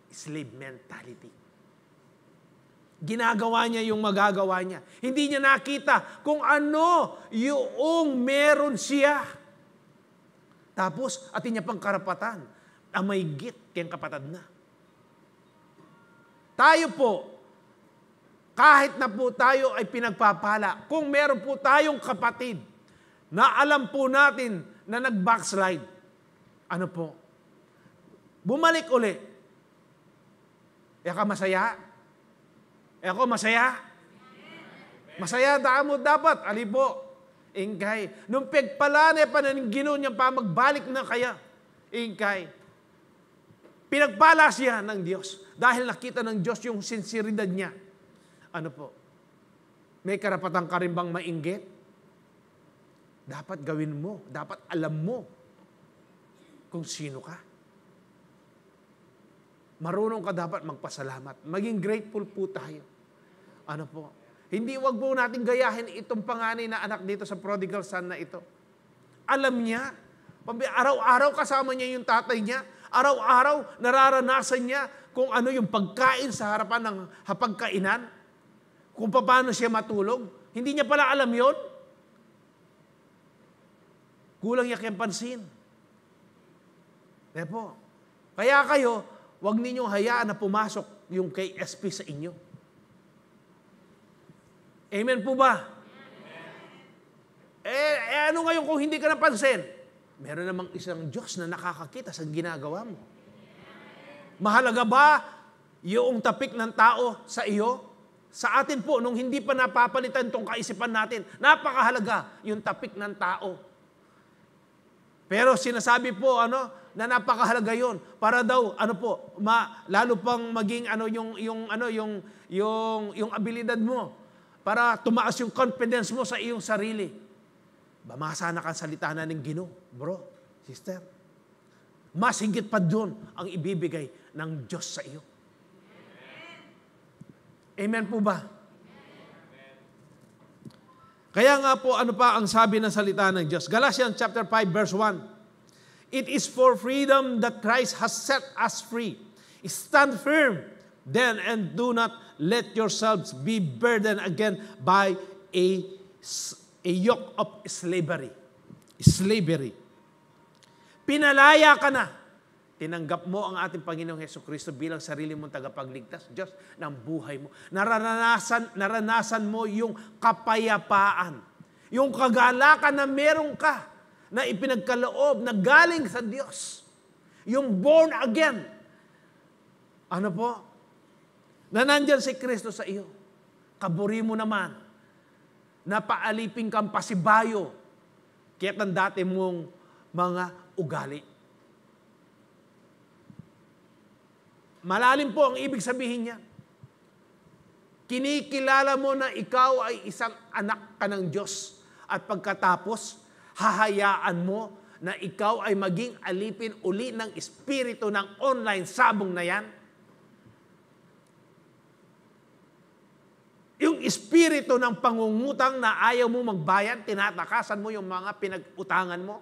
Slave mentality. Ginagawa niya yung magagawa niya. Hindi niya nakita kung ano yung meron siya. Tapos, atin niya pang karapatan. Amay git kayang kapatad na. Tayo po, kahit na po tayo ay pinagpapala, kung meron po tayong kapatid na alam po natin na nag-backslide, ano po? Bumalik uli. E masaya? E ako masaya? Masaya damo dapat. Alibo. Ingkay. Nung pegpalane pa ng ginoon niya pa, magbalik na kaya. Ingkay. Pinagpala siya ng Diyos. Dahil nakita ng Diyos yung sinsiridad niya. Ano po? May karapatan ka rin bang mainggit? Dapat gawin mo. Dapat alam mo kung sino ka. Marunong ka dapat magpasalamat. Maging grateful po tayo. Ano po? Hindi wag po natin gayahin itong panganay na anak dito sa prodigal son na ito. Alam niya. Araw-araw kasama niya yung tatay niya. Araw-araw nararanasan niya kung ano yung pagkain sa harapan ng hapagkainan. Kung paano siya matulog. Hindi niya pala alam yon. Kulang niya kayang pansin. Eh po. Kaya kayo, wag ninyong hayaan na pumasok yung kay SP sa inyo. Amen po ba? Amen. Eh, eh ano ngayon kung hindi ka napansin? Meron namang isang Diyos na nakakakita sa ginagawa mo. Mahalaga ba yung tapik ng tao sa iyo? Sa atin po, nung hindi pa napapalitan itong kaisipan natin, napakahalaga yung tapik ng tao. Pero sinasabi po, ano, na napakahalaga yon para daw ano po ma, lalo pang maging ano yung yung ano yung yung yung abilidad mo para tumaas yung confidence mo sa iyong sarili. Bamasa na kang salita na ng Ginoo, bro, sister. Mas higit pa doon ang ibibigay ng Diyos sa iyo. Amen po ba? Amen. Kaya nga po, ano pa ang sabi ng salita ng Diyos? Galatians chapter 5 verse 1. It is for freedom that Christ has set us free. Stand firm then and do not let yourselves be burdened again by a, a yoke of slavery. Slavery. Pinalaya ka na. Tinanggap mo ang ating Panginoong Heso Kristo bilang sarili mong tagapagligtas, Diyos, ng buhay mo. Naranasan, naranasan mo yung kapayapaan, yung kagalakan na meron ka na ipinagkaloob na galing sa Diyos. Yung born again. Ano po? Na nandyan si Kristo sa iyo. Kaburi mo naman. Napaalipin kang pasibayo. Kaya ng dati mong mga ugali. Malalim po ang ibig sabihin niya. Kinikilala mo na ikaw ay isang anak ka ng Diyos. At pagkatapos, hahayaan mo na ikaw ay maging alipin uli ng espiritu ng online sabong na yan? Yung espiritu ng pangungutang na ayaw mo magbayad, tinatakasan mo yung mga pinag-utangan mo.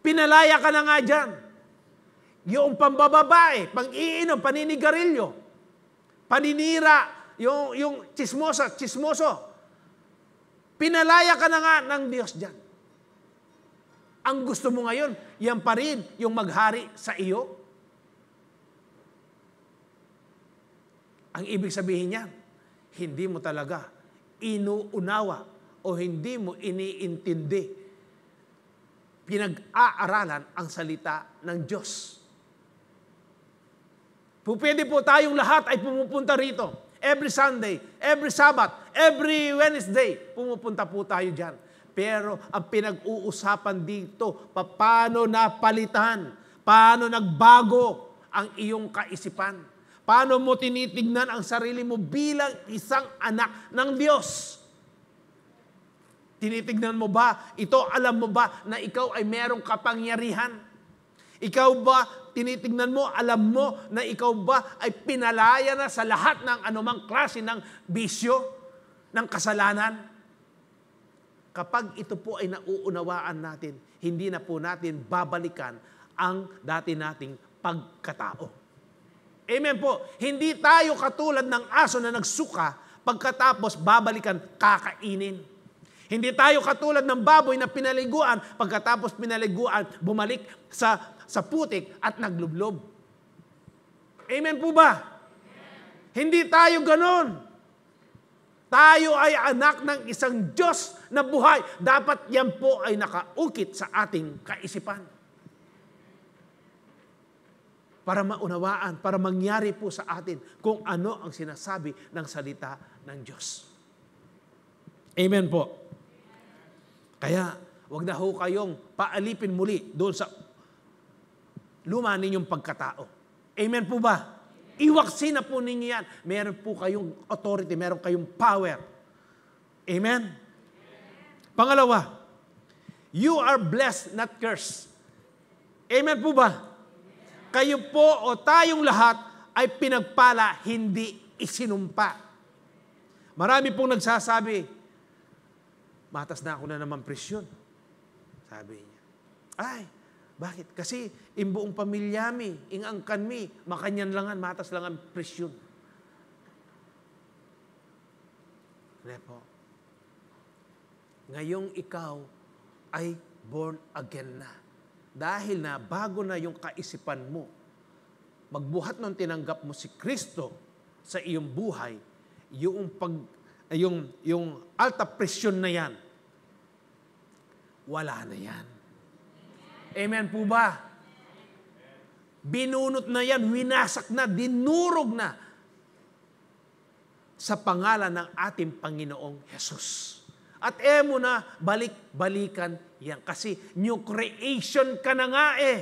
Pinalaya ka na nga dyan. Yung pambababae, pang-iinom, paninigarilyo, paninira, yung, yung chismosa, chismoso, Pinalaya ka na nga ng Diyos dyan. Ang gusto mo ngayon, yan pa rin yung maghari sa iyo. Ang ibig sabihin niya, hindi mo talaga inuunawa o hindi mo iniintindi pinag-aaralan ang salita ng Diyos. Pwede po tayong lahat ay pumupunta rito Every Sunday, every Sabbath, every Wednesday, pumupunta po tayo dyan. Pero ang pinag-uusapan dito, paano napalitan, paano nagbago ang iyong kaisipan. Paano mo tinitignan ang sarili mo bilang isang anak ng Diyos? Tinitignan mo ba? Ito, alam mo ba na ikaw ay merong kapangyarihan? Ikaw ba tinitingnan mo, alam mo na ikaw ba ay pinalaya na sa lahat ng anumang klase ng bisyo, ng kasalanan. Kapag ito po ay nauunawaan natin, hindi na po natin babalikan ang dati nating pagkatao. Amen po. Hindi tayo katulad ng aso na nagsuka, pagkatapos babalikan, kakainin. Hindi tayo katulad ng baboy na pinaliguan, pagkatapos pinaliguan, bumalik sa sa putik at naglublob. Amen po ba? Amen. Hindi tayo ganon. Tayo ay anak ng isang Diyos na buhay. Dapat yan po ay nakaukit sa ating kaisipan. Para maunawaan, para mangyari po sa atin kung ano ang sinasabi ng salita ng Diyos. Amen po. Kaya, wag na ho kayong paalipin muli doon sa luma ninyong pagkatao. Amen po ba? Iwaksin na po ninyo yan. Meron po kayong authority, meron kayong power. Amen? Pangalawa, you are blessed, not cursed. Amen po ba? Kayo po o tayong lahat ay pinagpala, hindi isinumpa. Marami pong nagsasabi, matas na ako na naman presyon. Sabi niya, ay, bakit? Kasi imbuong pamilya mi, ingangkan mi, makanyan langan, matas lang ang presyon. Repo. Ngayong ikaw ay born again na. Dahil na bago na yung kaisipan mo, magbuhat nung tinanggap mo si Kristo sa iyong buhay, yung pag yung yung alta presyon na yan wala na yan Amen po ba? Binunot na yan, winasak na, dinurog na sa pangalan ng ating Panginoong Jesus. At emo na, balik-balikan yan. Kasi new creation ka na nga eh.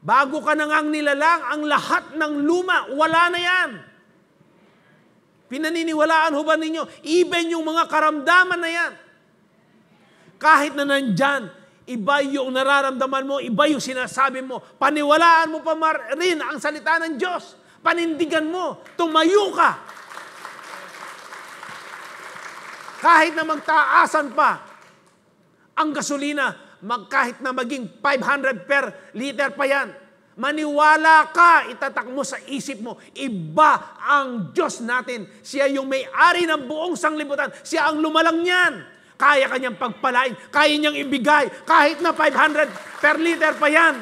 Bago ka na ngang nilalang, ang lahat ng luma, wala na yan. Pinaniniwalaan ho ba ninyo? Even yung mga karamdaman na yan. Kahit na nandyan, Iba yung nararamdaman mo, iba yung sinasabi mo. Paniwalaan mo pa rin ang salita ng Diyos. Panindigan mo, tumayo ka. Kahit na magtaasan pa ang gasolina, mag, kahit na maging 500 per liter pa yan, Maniwala ka, itatak mo sa isip mo, iba ang Diyos natin. Siya yung may-ari ng buong sanglibutan. Siya ang lumalang niyan kaya kanyang pagpalain, kaya niyang ibigay, kahit na 500 per liter pa yan.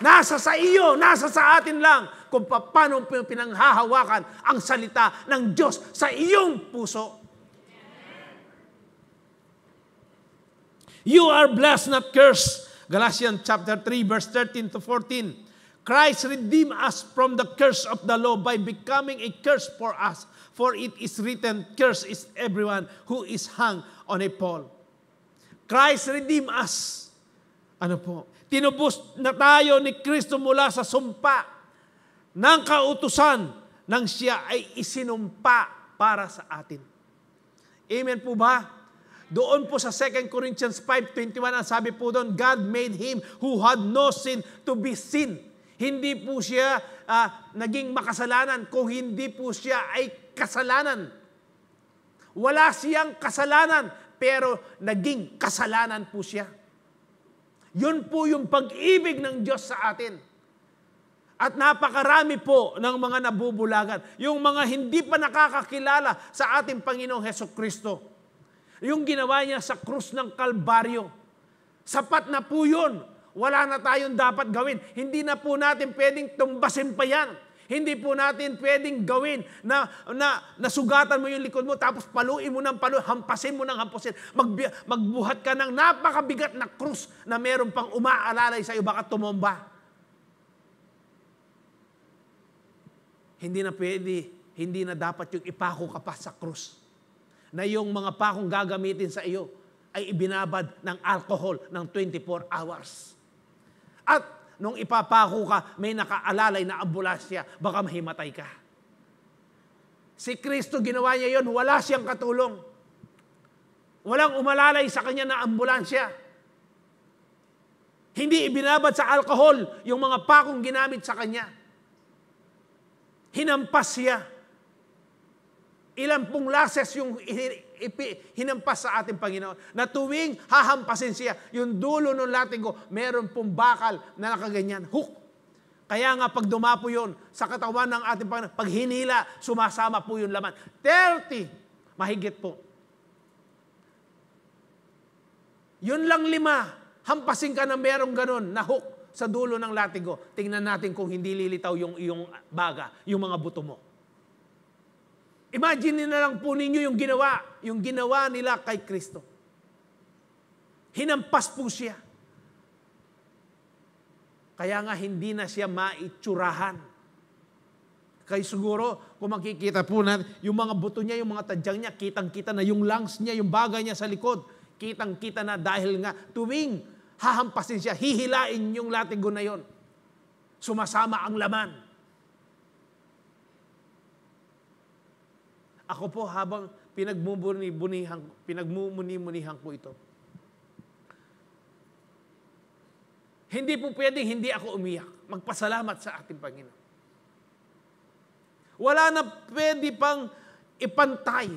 Nasa sa iyo, nasa sa atin lang kung paano pinanghahawakan ang salita ng Diyos sa iyong puso. You are blessed, not cursed. Galatians chapter 3, verse 13 to 14. Christ redeemed us from the curse of the law by becoming a curse for us. For it is written, curse is everyone who is hung on a pole. Christ redeem us. Ano po? Tinubos na tayo ni Kristo mula sa sumpa ng kautusan nang siya ay isinumpa para sa atin. Amen po ba? Doon po sa 2 Corinthians 5.21, ang sabi po doon, God made Him who had no sin to be sin hindi po siya uh, naging makasalanan kung hindi po siya ay kasalanan. Wala siyang kasalanan, pero naging kasalanan po siya. Yun po yung pag-ibig ng Diyos sa atin. At napakarami po ng mga nabubulagan. Yung mga hindi pa nakakakilala sa ating Panginoong Heso Kristo. Yung ginawa niya sa krus ng Kalbaryo. Sapat na po yun wala na tayong dapat gawin. Hindi na po natin pwedeng tumbasin pa yan. Hindi po natin pwedeng gawin na, na nasugatan mo yung likod mo tapos paluin mo ng paluin, hampasin mo ng hampasin. Magbi, magbuhat ka ng napakabigat na krus na meron pang umaalalay sa iyo, baka tumomba. Hindi na pwede, hindi na dapat yung ipako ka pa sa krus. Na yung mga pakong gagamitin sa iyo ay ibinabad ng alcohol ng 24 hours. At nung ipapako ka, may nakaalalay na ambulasya, baka mahimatay ka. Si Kristo ginawa niya yon, wala siyang katulong. Walang umalalay sa kanya na ambulansya. Hindi ibinabad sa alkohol yung mga pakong ginamit sa kanya. Hinampas siya. Ilang pong lases yung ipi, hinampas sa ating Panginoon. Na tuwing hahampasin siya, yung dulo ng latigo, meron pong bakal na nakaganyan. Hook! Kaya nga pag dumapo yon sa katawan ng ating Panginoon, pag hinila, sumasama po yung laman. 30, mahigit po. Yun lang lima, hampasin ka na merong ganun, na hook sa dulo ng latigo. Tingnan natin kung hindi lilitaw yung iyong baga, yung mga buto mo. Imagine na lang po ninyo yung ginawa, yung ginawa nila kay Kristo. Hinampas po siya. Kaya nga hindi na siya maitsurahan. Kay siguro, kung makikita po na yung mga buto niya, yung mga tadyang niya, kitang-kita na yung lungs niya, yung bagay niya sa likod, kitang-kita na dahil nga tuwing hahampasin siya, hihilain yung latigo na yon. Sumasama ang laman. Ako po habang pinagmumuni-munihan, pinagmumuni-munihan ko ito. Hindi po pwedeng hindi ako umiyak. Magpasalamat sa ating Panginoon. Wala na pwede pang ipantay,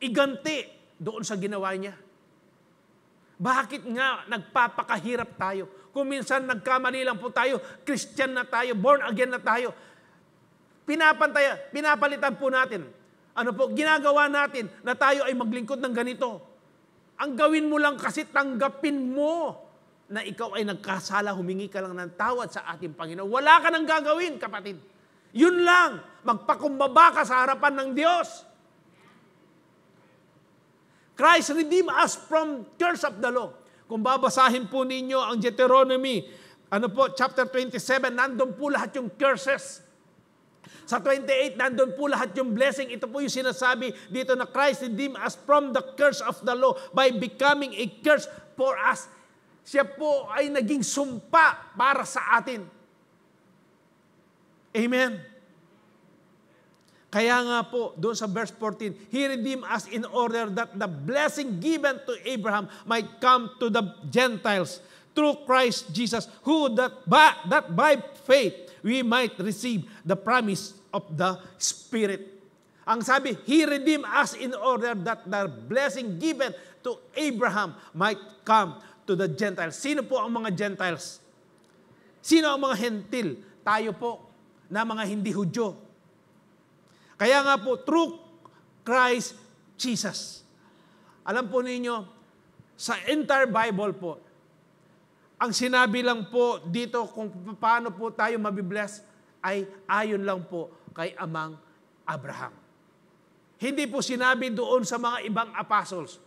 iganti doon sa ginawa niya. Bakit nga nagpapakahirap tayo? Kung minsan nagkamali lang po tayo, Christian na tayo, born again na tayo, pinapantaya, pinapalitan po natin ano po, ginagawa natin na tayo ay maglingkod ng ganito. Ang gawin mo lang kasi tanggapin mo na ikaw ay nagkasala, humingi ka lang ng tawad sa ating Panginoon. Wala ka nang gagawin, kapatid. Yun lang, magpakumbaba ka sa harapan ng Diyos. Christ redeem us from curse of the law. Kung babasahin po ninyo ang Deuteronomy, ano po, chapter 27, nandun po lahat yung curses sa 28, nandun po lahat yung blessing. Ito po yung sinasabi dito na Christ redeemed us from the curse of the law by becoming a curse for us. Siya po ay naging sumpa para sa atin. Amen. Kaya nga po, doon sa verse 14, He redeemed us in order that the blessing given to Abraham might come to the Gentiles through Christ Jesus, who that by, that by faith we might receive the promise of the Spirit. Ang sabi, He redeemed us in order that the blessing given to Abraham might come to the Gentiles. Sino po ang mga Gentiles? Sino ang mga Hentil? Tayo po na mga hindi Hudyo. Kaya nga po, through Christ Jesus. Alam po ninyo, sa entire Bible po, ang sinabi lang po dito kung paano po tayo mabibless ay ayon lang po kay Amang Abraham. Hindi po sinabi doon sa mga ibang apostles.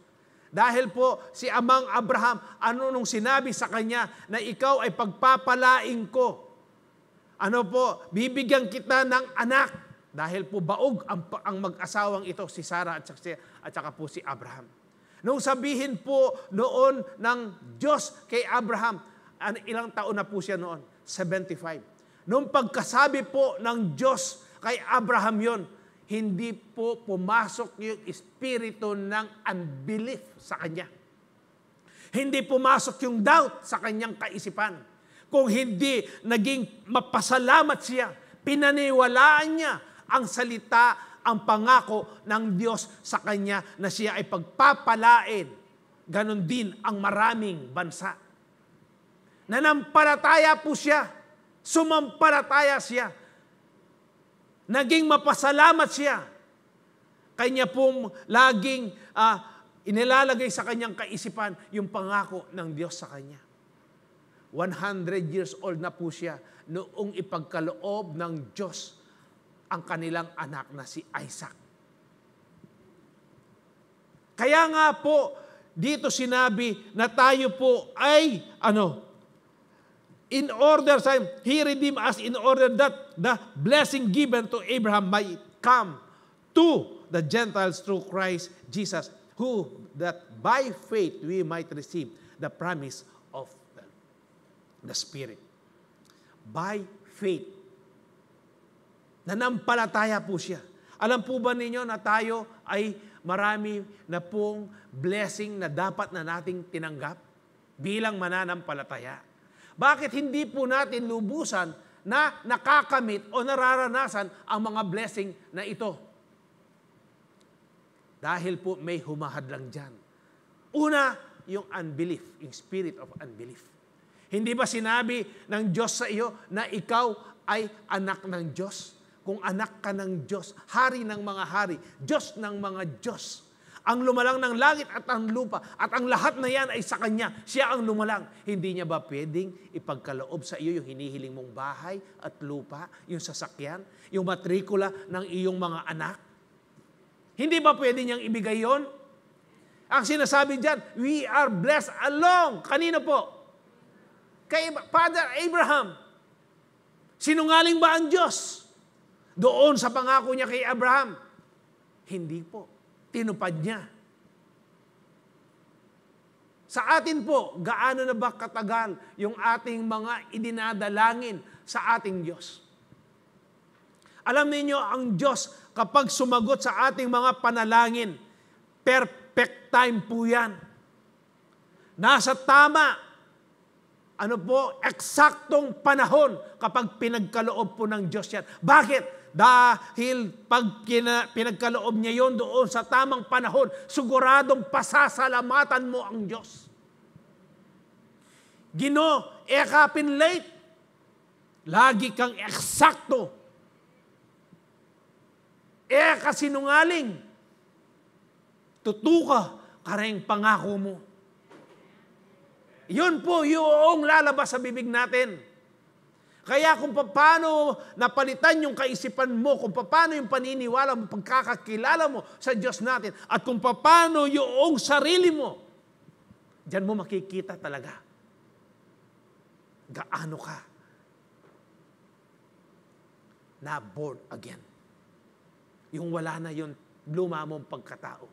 Dahil po si Amang Abraham, ano nung sinabi sa kanya na ikaw ay pagpapalaing ko. Ano po, bibigyan kita ng anak. Dahil po baog ang, ang mag-asawang ito, si Sarah at saka, at saka po si Abraham. Nung sabihin po noon ng Diyos kay Abraham, an ilang taon na po siya noon? 75. Nung pagkasabi po ng Diyos kay Abraham yon, hindi po pumasok yung espiritu ng unbelief sa kanya. Hindi pumasok yung doubt sa kanyang kaisipan. Kung hindi naging mapasalamat siya, pinaniwalaan niya ang salita ang pangako ng Diyos sa kanya na siya ay pagpapalain. Ganon din ang maraming bansa. Nanampalataya po siya. Sumampalataya siya. Naging mapasalamat siya. Kanya pong laging uh, inilalagay sa kanyang kaisipan yung pangako ng Diyos sa kanya. 100 years old na po siya noong ipagkaloob ng Diyos ang kanilang anak na si Isaac. Kaya nga po, dito sinabi na tayo po ay, ano, in order, sa He redeemed us in order that the blessing given to Abraham might come to the Gentiles through Christ Jesus, who that by faith we might receive the promise of the, the Spirit. By faith, Nanampalataya po siya. Alam po ba ninyo na tayo ay marami na pong blessing na dapat na nating tinanggap bilang mananampalataya? Bakit hindi po natin lubusan na nakakamit o nararanasan ang mga blessing na ito? Dahil po may humahad lang dyan. Una, yung unbelief, yung spirit of unbelief. Hindi ba sinabi ng Diyos sa iyo na ikaw ay anak ng Diyos? kung anak ka ng Diyos, hari ng mga hari, Diyos ng mga Diyos. Ang lumalang ng langit at ang lupa at ang lahat na yan ay sa Kanya. Siya ang lumalang. Hindi niya ba pwedeng ipagkaloob sa iyo yung hinihiling mong bahay at lupa, yung sasakyan, yung matrikula ng iyong mga anak? Hindi ba pwede niyang ibigay yon? Ang sinasabi diyan, we are blessed along. Kanino po? Kay Father Abraham. Sinungaling ba ang Diyos? doon sa pangako niya kay Abraham? Hindi po. Tinupad niya. Sa atin po, gaano na ba katagal yung ating mga idinadalangin sa ating Diyos? Alam niyo ang Diyos kapag sumagot sa ating mga panalangin, perfect time po yan. Nasa tama, ano po, eksaktong panahon kapag pinagkaloob po ng Diyos yan. Bakit? Dahil pag pinagkaloob niya yon doon sa tamang panahon, siguradong pasasalamatan mo ang Diyos. Gino, ekapin late. Lagi kang eksakto. E kasinungaling. Tutuka kareng pangako mo. Yun po yung lalabas sa bibig natin. Kaya kung paano napalitan yung kaisipan mo, kung paano yung paniniwala mo, pagkakakilala mo sa Diyos natin, at kung paano yung sarili mo, diyan mo makikita talaga gaano ka na born again. Yung wala na yung luma mong pagkatao.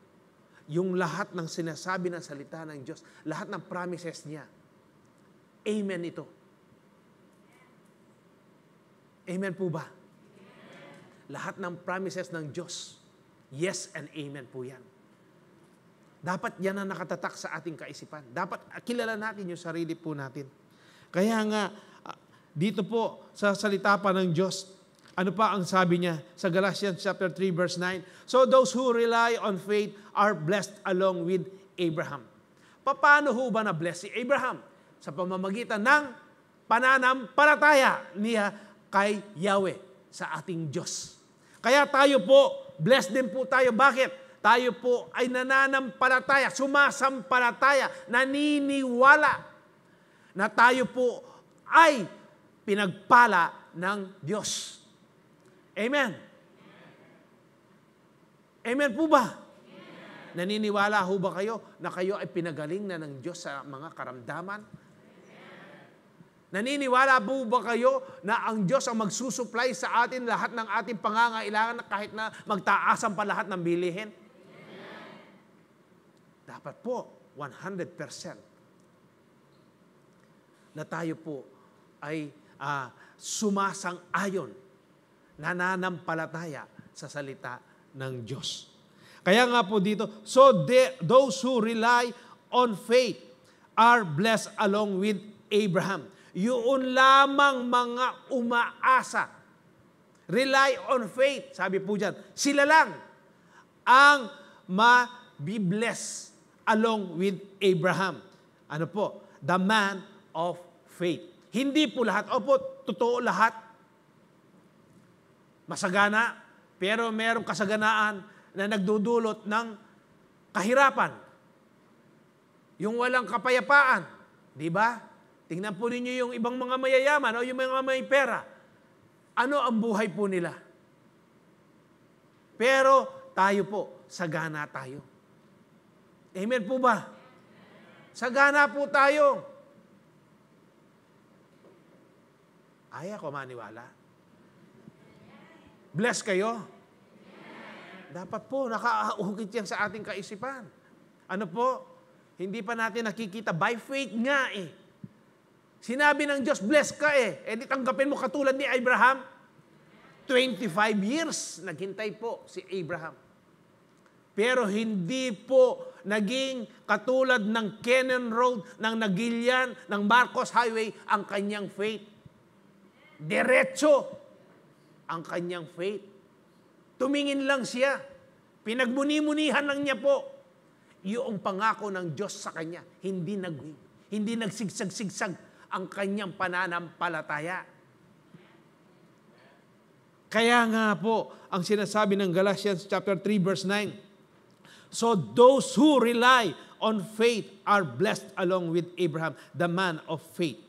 Yung lahat ng sinasabi ng salita ng Diyos, lahat ng promises niya, amen ito Amen po ba? Lahat ng promises ng Diyos, yes and amen po yan. Dapat yan ang nakatatak sa ating kaisipan. Dapat kilala natin yung sarili po natin. Kaya nga, ah, dito po sa salita pa ng Diyos, ano pa ang sabi niya sa Galatians chapter 3 verse 9? So those who rely on faith are blessed along with Abraham. Paano ho ba na-bless si Abraham? Sa pamamagitan ng pananampalataya niya kay Yahweh, sa ating Diyos. Kaya tayo po, blessed din po tayo. Bakit? Tayo po ay nananampalataya, sumasampalataya, naniniwala na tayo po ay pinagpala ng Diyos. Amen. Amen po ba? Naniniwala ho ba kayo na kayo ay pinagaling na ng Diyos sa mga karamdaman? Naniniwala po ba kayo na ang Diyos ang magsusupply sa atin lahat ng ating pangangailangan kahit na magtaasan pa lahat ng bilihin? Dapat po, 100% na tayo po ay uh, sumasang-ayon, nananampalataya sa salita ng Diyos. Kaya nga po dito, so they, those who rely on faith are blessed along with Abraham. Yun lamang mga umaasa. Rely on faith, sabi po dyan. Sila lang ang ma mabibless along with Abraham. Ano po? The man of faith. Hindi po lahat. Opo, totoo lahat. Masagana, pero merong kasaganaan na nagdudulot ng kahirapan. Yung walang kapayapaan. Di ba? Tingnan po ninyo yung ibang mga mayayaman o yung mga may pera. Ano ang buhay po nila? Pero tayo po, sagana tayo. Amen po ba? Sagana po tayo. Ayaw ko maniwala. Bless kayo. Dapat po, nakaukit yan sa ating kaisipan. Ano po? Hindi pa natin nakikita. By faith nga eh Sinabi ng Diyos, bless ka eh. E di tanggapin mo katulad ni Abraham. 25 years naghintay po si Abraham. Pero hindi po naging katulad ng Canaan Road, ng Nagilian, ng Marcos Highway, ang kanyang faith. Diretso ang kanyang faith. Tumingin lang siya. Pinagmuni-munihan lang niya po yung pangako ng Diyos sa kanya. Hindi nag hindi nagsigsag-sigsag ang kanyang pananampalataya. Kaya nga po, ang sinasabi ng Galatians chapter 3 verse 9, So those who rely on faith are blessed along with Abraham, the man of faith.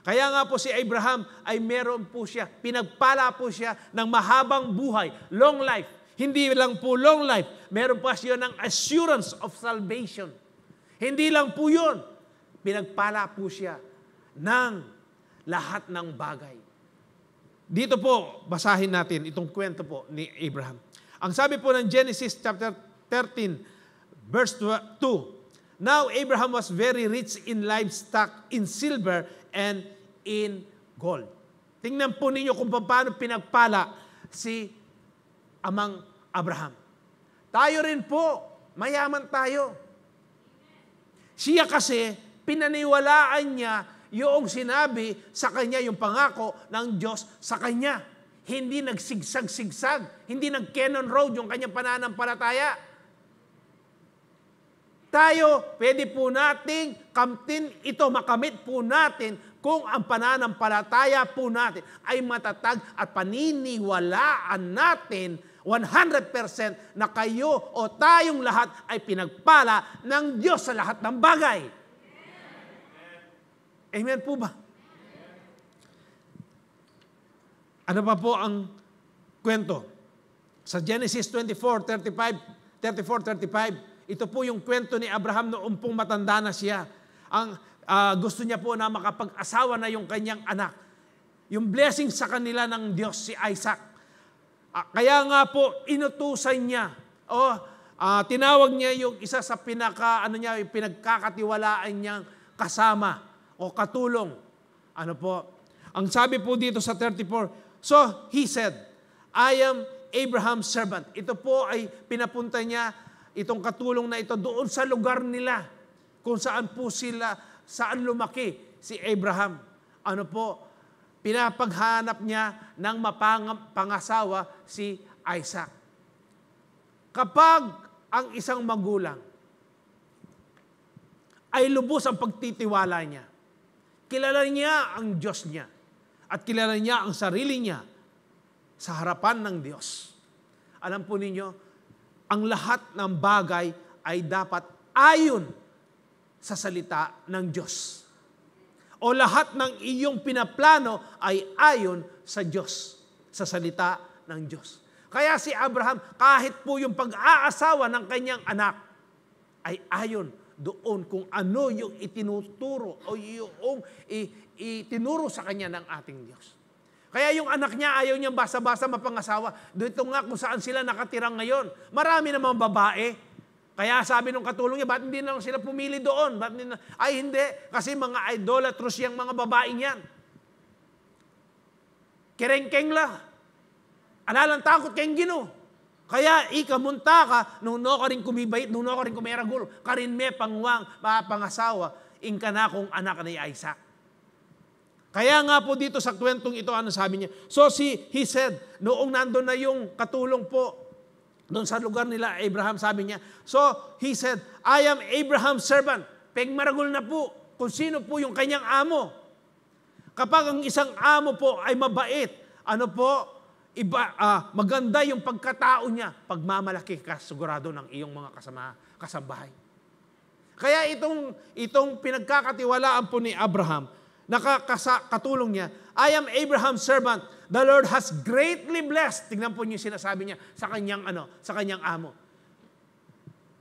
Kaya nga po si Abraham ay meron po siya, pinagpala po siya ng mahabang buhay, long life. Hindi lang po long life, meron pa siya ng assurance of salvation. Hindi lang po yun, pinagpala po siya ng lahat ng bagay. Dito po, basahin natin itong kwento po ni Abraham. Ang sabi po ng Genesis chapter 13, verse 2, Now Abraham was very rich in livestock, in silver, and in gold. Tingnan po ninyo kung paano pinagpala si Amang Abraham. Tayo rin po, mayaman tayo. Siya kasi, pinaniwalaan niya yung sinabi sa kanya, yung pangako ng Diyos sa kanya. Hindi nagsigsag-sigsag. Hindi nag-Canon Road yung kanyang pananampalataya. Tayo, pwede po nating kamtin ito, makamit po natin kung ang pananampalataya po natin ay matatag at paniniwalaan natin 100% na kayo o tayong lahat ay pinagpala ng Diyos sa lahat ng bagay. Amen po ba? Ano pa po ang kwento? Sa Genesis 24:35, 34:35, ito po yung kwento ni Abraham noong pong matanda na siya. Ang uh, gusto niya po na makapag-asawa na yung kanyang anak. Yung blessing sa kanila ng Diyos si Isaac. Uh, kaya nga po inutusan niya. O uh, ah, tinawag niya yung isa sa pinaka ano niya, pinagkakatiwalaan niyang kasama o katulong. Ano po? Ang sabi po dito sa 34, So he said, I am Abraham's servant. Ito po ay pinapunta niya itong katulong na ito doon sa lugar nila kung saan po sila, saan lumaki si Abraham. Ano po, pinapaghanap niya ng mapangasawa si Isaac. Kapag ang isang magulang ay lubos ang pagtitiwala niya, Kilala niya ang Diyos niya. At kilala niya ang sarili niya sa harapan ng Diyos. Alam po ninyo, ang lahat ng bagay ay dapat ayon sa salita ng Diyos. O lahat ng iyong pinaplano ay ayon sa Diyos, sa salita ng Diyos. Kaya si Abraham, kahit po yung pag-aasawa ng kanyang anak, ay ayon doon kung ano yung itinuturo o yung itinuro sa kanya ng ating Diyos. Kaya yung anak niya, ayaw niyang basa-basa mapangasawa. Dito nga kung saan sila nakatira ngayon. Marami namang babae. Kaya sabi nung katulong niya, ba't hindi na lang sila pumili doon? Ba't hindi na? Ay hindi, kasi mga idolatrous yung mga babae niyan. Kerengkeng la. Alalang takot kayong ginoo. Kaya ikamunta ka, nung no ka rin kumibait, nung no ka rin kumeragul, karin me pangwang, mapangasawa, inka na kong anak ni Isaac. Kaya nga po dito sa kwentong ito, ano sabi niya? So si, he said, noong nandun na yung katulong po, doon sa lugar nila, Abraham, sabi niya, so he said, I am Abraham's servant. Pegmaragul na po kung sino po yung kanyang amo. Kapag ang isang amo po ay mabait, ano po, Iba, uh, maganda yung pagkatao niya. Pagmamalaki ka, sigurado ng iyong mga kasama, kasambahay. Kaya itong, itong pinagkakatiwalaan po ni Abraham, nakakatulong niya, I am Abraham's servant. The Lord has greatly blessed. Tingnan po niyo yung sinasabi niya sa kanyang, ano, sa kanyang amo.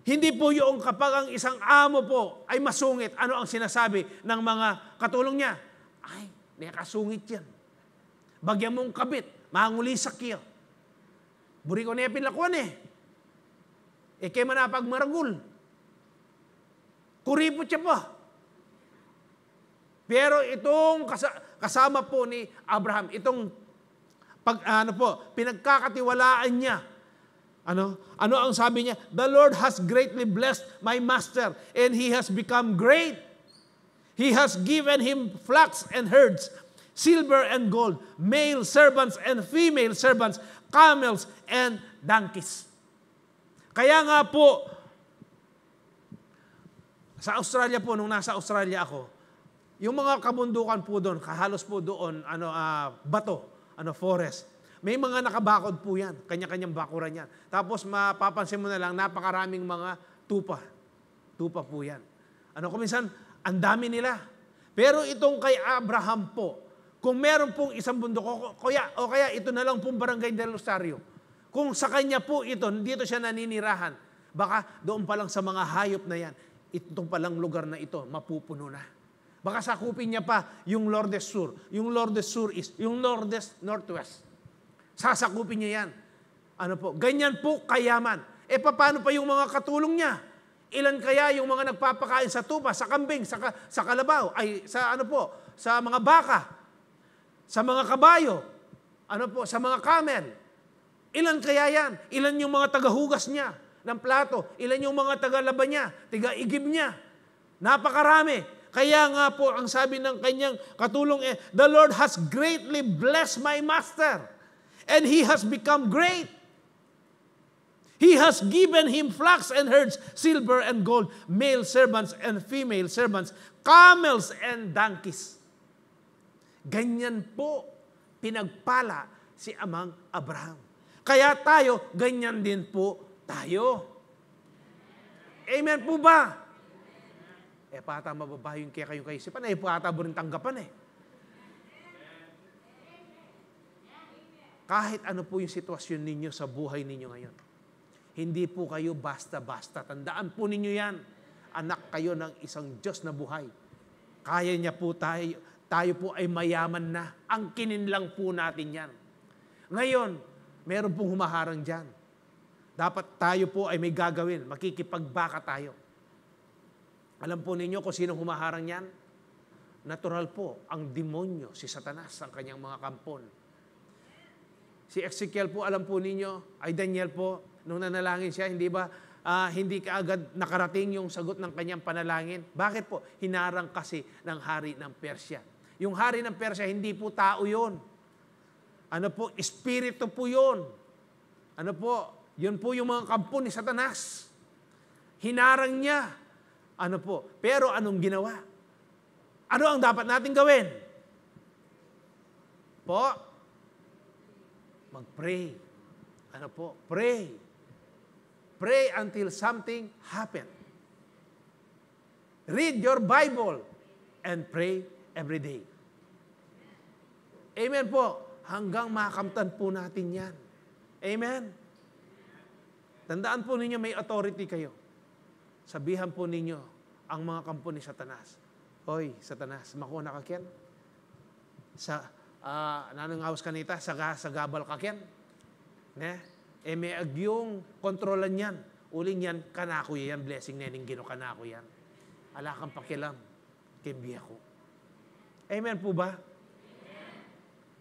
Hindi po yung kapag ang isang amo po ay masungit, ano ang sinasabi ng mga katulong niya? Ay, nakasungit yan. Bagyan mong kabit. Manguli sakya. Buri ko niya pinlakuan eh. Ike eh, manapag maragul. Kuripot siya pa. Pero itong kasama po ni Abraham, itong pag ano po, pinagkakatiwalaan niya. Ano? Ano ang sabi niya? The Lord has greatly blessed my master and he has become great. He has given him flocks and herds silver and gold, male servants and female servants, camels and donkeys. Kaya nga po, sa Australia po, nung nasa Australia ako, yung mga kabundukan po doon, kahalos po doon, ano, uh, bato, ano, forest. May mga nakabakod po yan. Kanya-kanyang bakuran yan. Tapos mapapansin mo na lang, napakaraming mga tupa. Tupa po yan. Ano, kuminsan, ang dami nila. Pero itong kay Abraham po, kung meron pong isang bundok, o kaya, o kaya ito na lang pong barangay del Rosario. Kung sa kanya po ito, dito siya naninirahan, baka doon pa lang sa mga hayop na yan, itong palang lugar na ito, mapupuno na. Baka sakupin niya pa yung Lourdes Sur, yung Lourdes Sur is, yung Lourdes Northwest. Sasakupin niya yan. Ano po? Ganyan po kayaman. E paano pa yung mga katulong niya? Ilan kaya yung mga nagpapakain sa tupa, sa kambing, sa, sa kalabaw, ay sa ano po, sa mga baka? Sa mga kabayo? Ano po? Sa mga camel? Ilan kaya yan? Ilan yung mga tagahugas niya ng plato? Ilan yung mga tagalaba niya? Tigaigib niya? Napakarami. Kaya nga po, ang sabi ng kanyang katulong, eh, The Lord has greatly blessed my master, and he has become great. He has given him flocks and herds, silver and gold, male servants and female servants, camels and donkeys. Ganyan po pinagpala si Amang Abraham. Kaya tayo, ganyan din po tayo. Amen po ba? Eh, pata mababa yung kaya kayong kaisipan. Eh, pata mo rin tanggapan eh. Kahit ano po yung sitwasyon ninyo sa buhay ninyo ngayon. Hindi po kayo basta-basta. Tandaan po ninyo yan. Anak kayo ng isang Diyos na buhay. Kaya niya po tayo, tayo po ay mayaman na. Ang kininlang po natin yan. Ngayon, meron pong humaharang dyan. Dapat tayo po ay may gagawin. Makikipagbaka tayo. Alam po ninyo kung sino humaharang yan? Natural po, ang demonyo, si Satanas, ang kanyang mga kampon. Si Ezekiel po, alam po ninyo, ay Daniel po, nung nanalangin siya, hindi ba, uh, hindi ka agad nakarating yung sagot ng kanyang panalangin? Bakit po? Hinarang kasi ng hari ng Persya yung hari ng Persia, hindi po tao yun. Ano po, espiritu po yun. Ano po, yun po yung mga kampo ni Satanas. Hinarang niya. Ano po, pero anong ginawa? Ano ang dapat natin gawin? Po, mag-pray. Ano po, pray. Pray until something happen. Read your Bible and pray every day. Amen po. Hanggang makamtan po natin yan. Amen. Tandaan po ninyo, may authority kayo. Sabihan po ninyo ang mga kampo ni Satanas. Hoy, Satanas, makuna ka kyan. Sa, uh, nanangawas ka nita, saga, sagabal ka kyan. Ne? E may agyong kontrolan yan. Uling yan, kanako yan, blessing na yan, gino kanako yan. Ala kang pakilam, kimbiya ko. Amen po ba?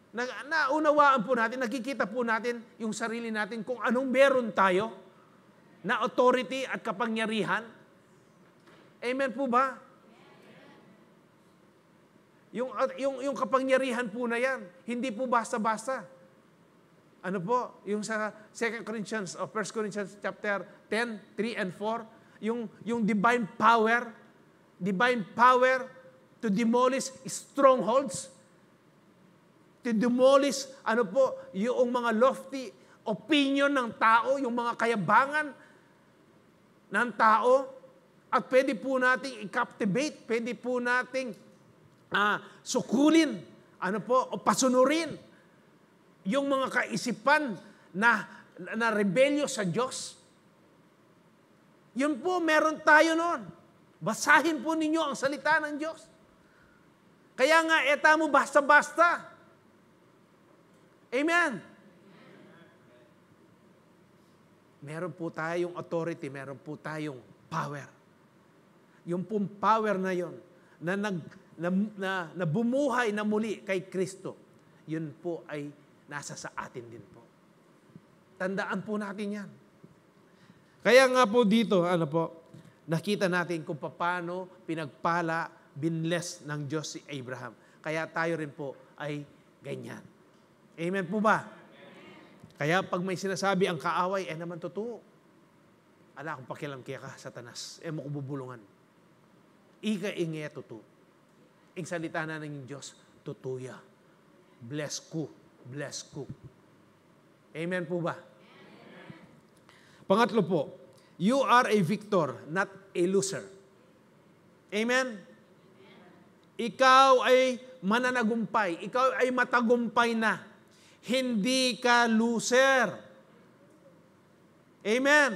Na, naunawaan po natin, nakikita po natin yung sarili natin kung anong meron tayo na authority at kapangyarihan. Amen po ba? Yung, yung, yung kapangyarihan po na yan, hindi po basta-basta. Ano po? Yung sa 2 Corinthians o 1 Corinthians chapter 10, 3 and 4, yung, yung divine power, divine power to demolish strongholds, to demolish ano po, yung mga lofty opinion ng tao, yung mga kayabangan ng tao, at pwede po nating i-captivate, pwede po nating uh, sukulin, ano po, o pasunurin yung mga kaisipan na, na rebelyo sa Diyos. Yun po, meron tayo noon. Basahin po ninyo ang salita ng Diyos. Kaya nga, eta mo basta-basta. Amen. Meron po tayong authority, meron po tayong power. Yung pong power na yon na, nag, na, na, na bumuhay na muli kay Kristo, yun po ay nasa sa atin din po. Tandaan po natin yan. Kaya nga po dito, ano po, nakita natin kung paano pinagpala binless ng Diyos si Abraham. Kaya tayo rin po ay ganyan. Amen po ba? Kaya pag may sinasabi ang kaaway, eh naman totoo. Ala akong pakialam kaya ka, satanas. Eh mo bubulungan. Ika ingya totoo. Ing salita na ng Diyos, tutuya. Bless ko. Bless ko. Amen po ba? Pangatlo po, you are a victor, not a loser. Amen? Ikaw ay mananagumpay. Ikaw ay matagumpay na. Hindi ka loser. Amen.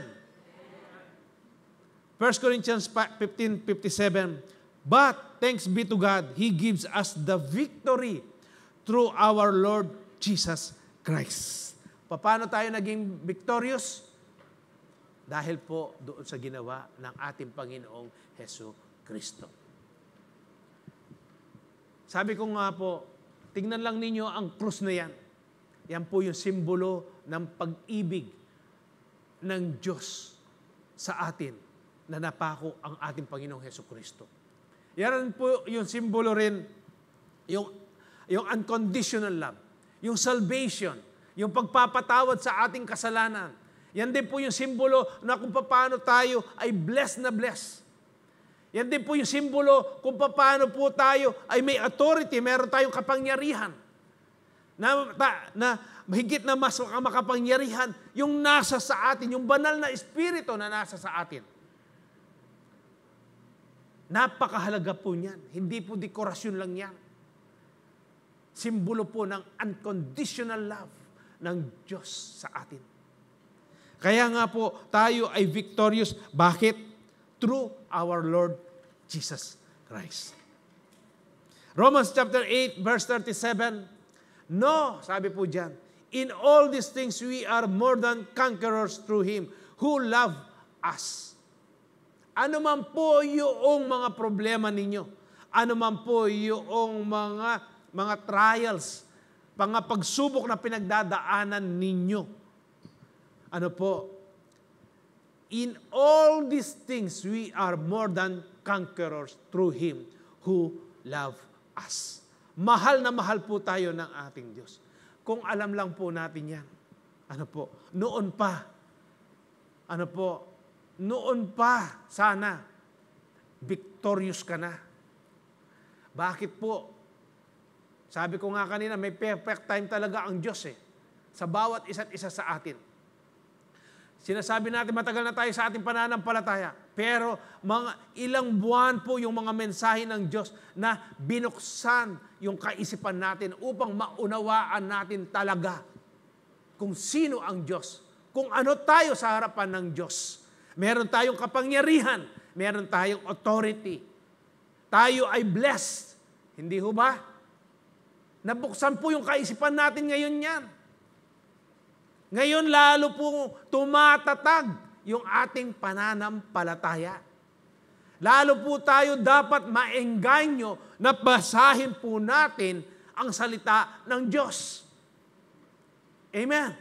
1 Corinthians 15:57 But thanks be to God, He gives us the victory through our Lord Jesus Christ. Paano tayo naging victorious? Dahil po doon sa ginawa ng ating Panginoong Heso Kristo. Sabi ko nga po, tingnan lang ninyo ang krus na yan. Yan po yung simbolo ng pag-ibig ng Diyos sa atin na napako ang ating Panginoong Heso Kristo. Yan po yung simbolo rin, yung, yung unconditional love, yung salvation, yung pagpapatawad sa ating kasalanan. Yan din po yung simbolo na kung paano tayo ay blessed na blessed yan din po yung simbolo kung paano po tayo ay may authority, meron tayong kapangyarihan. Na, ta, na higit na mas makapangyarihan yung nasa sa atin, yung banal na espiritu na nasa sa atin. Napakahalaga po niyan. Hindi po dekorasyon lang yan. Simbolo po ng unconditional love ng Diyos sa atin. Kaya nga po, tayo ay victorious. Bakit? through our Lord Jesus Christ. Romans chapter 8 verse 37, No, sabi po dyan, in all these things we are more than conquerors through Him who love us. Ano man po yung mga problema ninyo, ano man po yung mga, mga trials, mga pagsubok na pinagdadaanan ninyo, ano po, In all these things, we are more than conquerors through Him who love us. Mahal na mahal po tayo ng ating Diyos. Kung alam lang po natin yan. Ano po? Noon pa. Ano po? Noon pa, sana, victorious ka na. Bakit po? Sabi ko nga kanina, may perfect time talaga ang Diyos eh. Sa bawat isa't isa sa atin. Sinasabi natin matagal na tayo sa ating pananampalataya. Pero mga ilang buwan po yung mga mensahe ng Diyos na binuksan yung kaisipan natin upang maunawaan natin talaga kung sino ang Diyos, kung ano tayo sa harapan ng Diyos. Meron tayong kapangyarihan, meron tayong authority. Tayo ay blessed. Hindi ho ba? Nabuksan po yung kaisipan natin ngayon yan. Ngayon lalo pong tumatatag yung ating pananampalataya. Lalo po tayo dapat maengganyo na basahin po natin ang salita ng Diyos. Amen.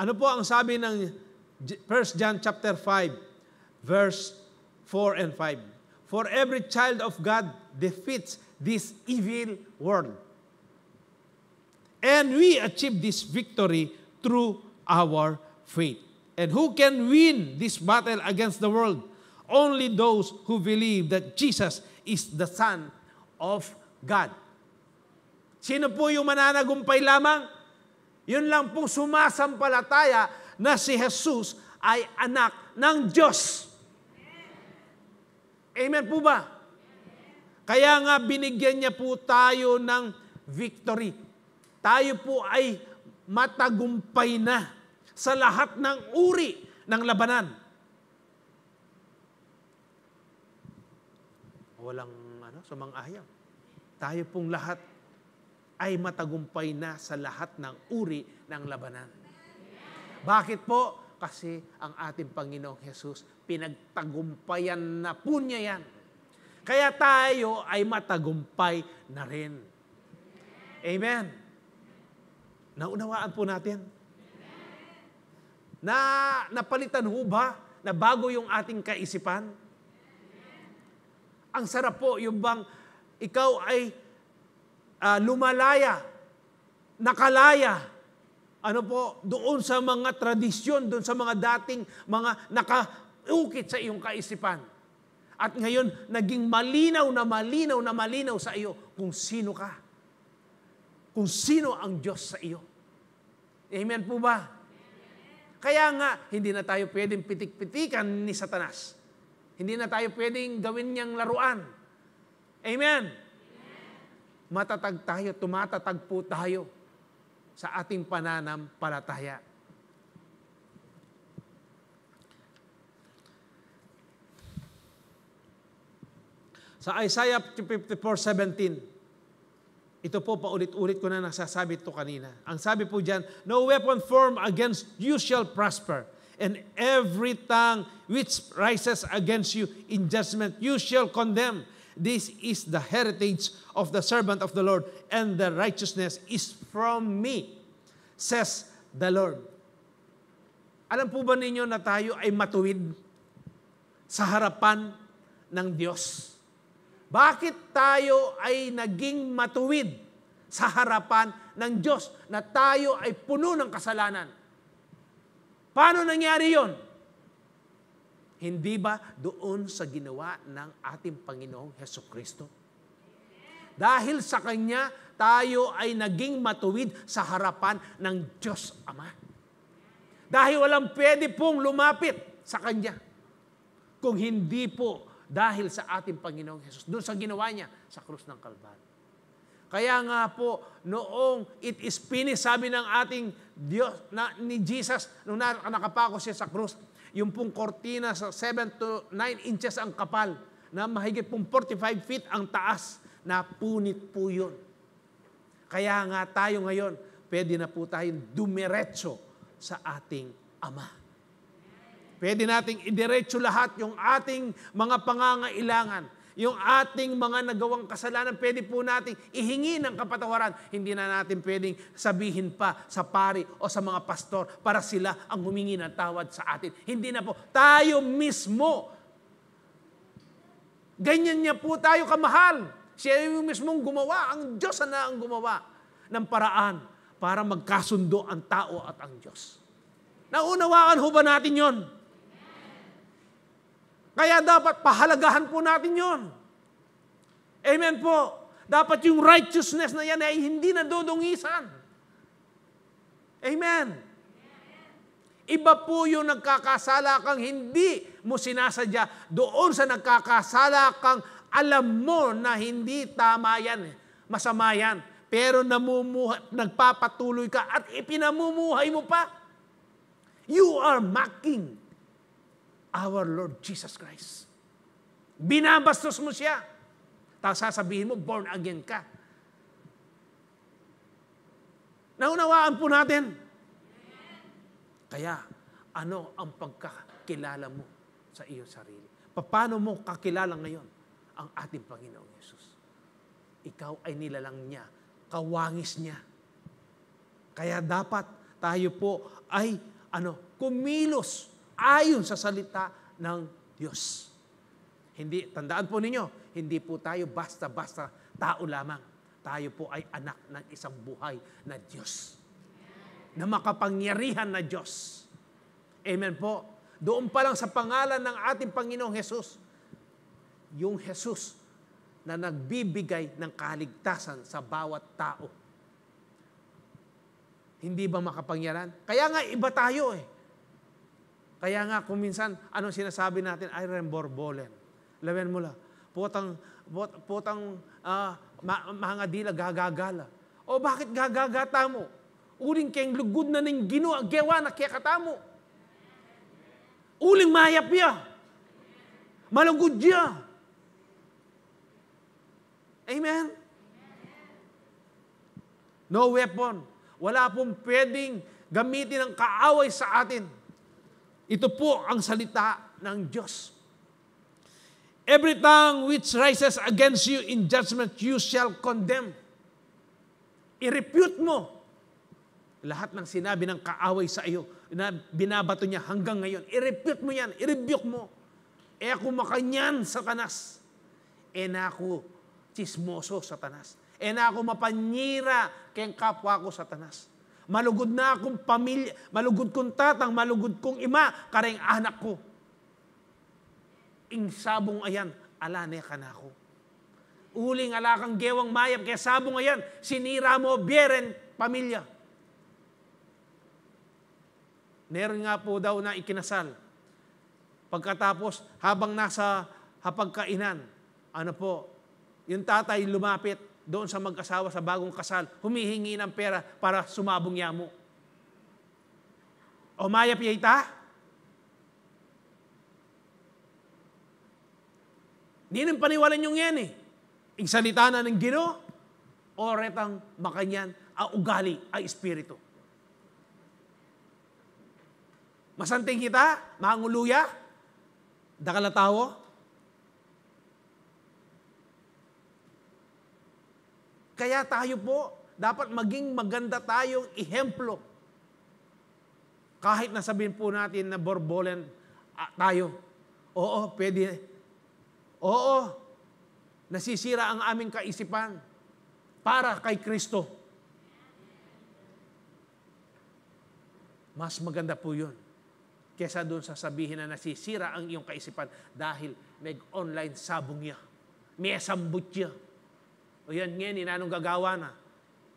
Ano po ang sabi ng 1 John chapter 5 verse 4 and 5? For every child of God defeats this evil world. And we achieve this victory through our faith. And who can win this battle against the world? Only those who believe that Jesus is the Son of God. Sino po yung mananagumpay lamang? Yun lang po sumasampalataya na si Jesus ay anak ng Diyos. Amen po ba? Kaya nga binigyan niya po tayo ng victory. Tayo po ay matagumpay na sa lahat ng uri ng labanan. Walang ano, sumang-ayang. Tayo pong lahat ay matagumpay na sa lahat ng uri ng labanan. Bakit po? Kasi ang ating Panginoong Jesus, pinagtagumpayan na po niya yan kaya tayo ay matagumpay na rin. Amen. Naunawaan po natin. Na napalitan ho ba na bago yung ating kaisipan? Ang sarap po yung bang ikaw ay uh, lumalaya, nakalaya, ano po, doon sa mga tradisyon, doon sa mga dating mga nakaukit sa iyong kaisipan. At ngayon, naging malinaw na malinaw na malinaw sa iyo kung sino ka. Kung sino ang Diyos sa iyo. Amen po ba? Kaya nga, hindi na tayo pwedeng pitik-pitikan ni Satanas. Hindi na tayo pwedeng gawin niyang laruan. Amen? Matatag tayo, tumatatag po tayo sa ating pananampalataya. Sa Isaiah 54:17. Ito po paulit-ulit ko na nasasabi ito kanina. Ang sabi po diyan, no weapon formed against you shall prosper and every tongue which rises against you in judgment you shall condemn. This is the heritage of the servant of the Lord, and the righteousness is from me, says the Lord. Alam po ba ninyo na tayo ay matuwid sa harapan ng Diyos? Bakit tayo ay naging matuwid sa harapan ng Diyos na tayo ay puno ng kasalanan? Paano nangyari yon? Hindi ba doon sa ginawa ng ating Panginoong Heso Kristo? Dahil sa Kanya, tayo ay naging matuwid sa harapan ng Diyos Ama. Dahil walang pwede pong lumapit sa Kanya kung hindi po dahil sa ating Panginoong Hesus. Doon sa ginawa niya sa krus ng Kalbaryo. Kaya nga po, noong it is finished, sabi ng ating Diyos, na, ni Jesus, nung nakapako siya sa krus, yung pong kortina sa 7 to 9 inches ang kapal, na mahigit pong 45 feet ang taas, na punit po yun. Kaya nga tayo ngayon, pwede na po tayong dumiretso sa ating Ama. Pwede nating idiretso lahat yung ating mga pangangailangan. Yung ating mga nagawang kasalanan, pwede po nating ihingi ng kapatawaran. Hindi na natin pwedeng sabihin pa sa pari o sa mga pastor para sila ang humingi ng tawad sa atin. Hindi na po. Tayo mismo. Ganyan niya po tayo kamahal. Siya yung mismong gumawa. Ang Diyos na ang gumawa ng paraan para magkasundo ang tao at ang Diyos. Naunawaan ho ba natin yon? Kaya dapat pahalagahan po natin yon. Amen po. Dapat yung righteousness na yan ay hindi nadudungisan. Amen. Iba po yung nagkakasala kang hindi mo sinasadya doon sa nagkakasala kang alam mo na hindi tama yan, masama yan. Pero namumuhay, nagpapatuloy ka at ipinamumuhay mo pa. You are mocking our Lord Jesus Christ. Binabastos mo siya. Tapos sasabihin mo, born again ka. Naunawaan po natin. Kaya, ano ang pagkakilala mo sa iyong sarili? Paano mo kakilala ngayon ang ating Panginoong Yesus? Ikaw ay nilalang niya, kawangis niya. Kaya dapat tayo po ay ano, kumilos ayon sa salita ng Diyos. Hindi, tandaan po ninyo, hindi po tayo basta-basta tao lamang. Tayo po ay anak ng isang buhay na Diyos. Na makapangyarihan na Diyos. Amen po. Doon pa lang sa pangalan ng ating Panginoong Hesus, yung Hesus na nagbibigay ng kaligtasan sa bawat tao. Hindi ba makapangyarihan? Kaya nga iba tayo eh. Kaya nga, kung minsan, ano sinasabi natin, ay remborbolen. Laban mo lang. Putang, put, putang uh, ma- mga dila, gagagala. O bakit gagagata mo? Uling keng lugod na ning ginua, gewa na kaya katamo. Uling mayap ya. Malugod ya. Amen? No weapon. Wala pong pwedeng gamitin ang kaaway sa atin ito po ang salita ng Diyos. Every tongue which rises against you in judgment, you shall condemn. I-repute mo lahat ng sinabi ng kaaway sa iyo na binabato niya hanggang ngayon. I-repute mo yan, i-rebuke mo. E ako makanyan, satanas. E na ako chismoso, satanas. E na ako mapanira kay kapwa ko, satanas. Malugod na akong pamilya, malugod kong tatang, malugod kong ima, kareng anak ko. Ing sabong ayan, ala na ka na ako. Uling ala kang gewang mayap, kaya sabong ayan, sinira mo bieren pamilya. Meron nga po daw na ikinasal. Pagkatapos, habang nasa hapagkainan, ano po, yung tatay lumapit, doon sa mag-asawa sa bagong kasal, humihingi ng pera para sumabong yamo. O maya piyeta? Di nang paniwalan yung yan eh. Igsalita na ng gino, o retang makanyan, ang ugali, ay espiritu. Masanting kita, manguluya, dakalatawo, Kaya tayo po, dapat maging maganda tayong ihemplo. Kahit nasabihin po natin na borbolen ah, tayo. Oo, pwede. Oo, nasisira ang aming kaisipan para kay Kristo. Mas maganda po yun kesa doon sa sabihin na nasisira ang iyong kaisipan dahil may online sabong niya. May sambot niya. O yan, ngayon, inanong gagawa na.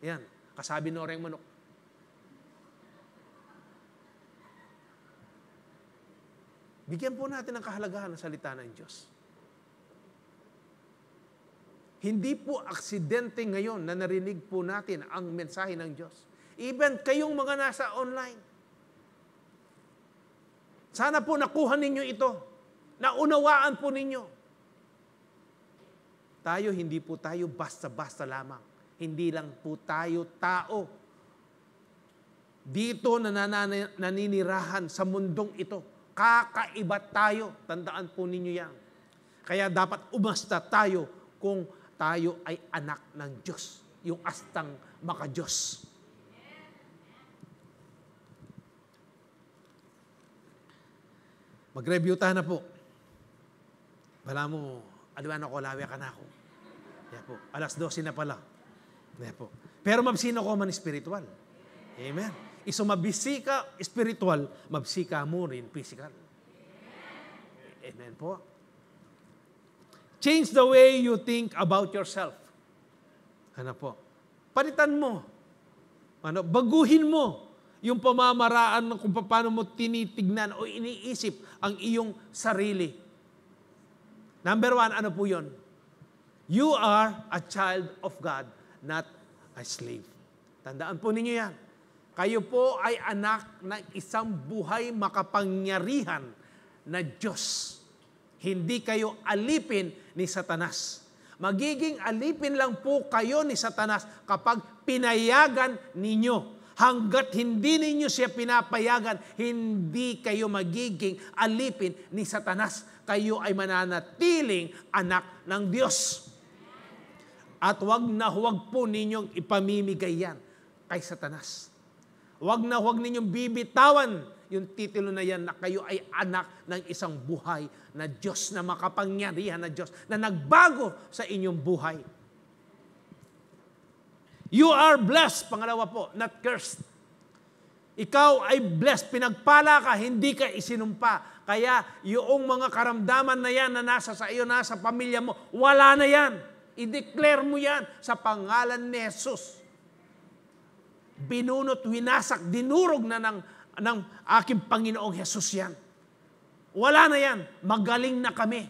Yan, kasabi ng oreng manok. Bigyan po natin ng kahalagahan ng salita ng Diyos. Hindi po aksidente ngayon na narinig po natin ang mensahe ng Diyos. Even kayong mga nasa online. Sana po nakuha ninyo ito. Naunawaan po ninyo tayo, hindi po tayo basta-basta lamang. Hindi lang po tayo tao. Dito nananay, naninirahan sa mundong ito. Kakaiba tayo. Tandaan po ninyo yan. Kaya dapat umasta tayo kung tayo ay anak ng Diyos. Yung astang makajos. Mag-review tayo na po. Bala mo, aliwan ako, lawi ka na ako. Yan po. Alas 12 na pala. Yan po. Pero mabsino ko man spiritual. Amen. E Iso mabisika spiritual, mabsika mo rin physical. Amen po. Change the way you think about yourself. Ano po? Palitan mo. Ano? Baguhin mo yung pamamaraan ng kung paano mo tinitignan o iniisip ang iyong sarili. Number one, ano po yon? You are a child of God, not a slave. Tandaan po ninyo yan. Kayo po ay anak ng isang buhay makapangyarihan na Diyos. Hindi kayo alipin ni Satanas. Magiging alipin lang po kayo ni Satanas kapag pinayagan ninyo. Hanggat hindi ninyo siya pinapayagan, hindi kayo magiging alipin ni Satanas. Kayo ay mananatiling anak ng Diyos. At huwag na huwag po ninyong ipamimigay yan kay Satanas. Huwag na huwag ninyong bibitawan yung titulo na yan na kayo ay anak ng isang buhay na Diyos, na makapangyarihan na Diyos, na nagbago sa inyong buhay. You are blessed, pangalawa po, not cursed. Ikaw ay blessed. Pinagpala ka, hindi ka isinumpa. Kaya yung mga karamdaman na yan na nasa sa iyo, nasa pamilya mo, wala na yan. I-declare mo yan sa pangalan ni Jesus. Binunot, winasak, dinurog na ng, ng aking Panginoong Jesus yan. Wala na yan. Magaling na kami.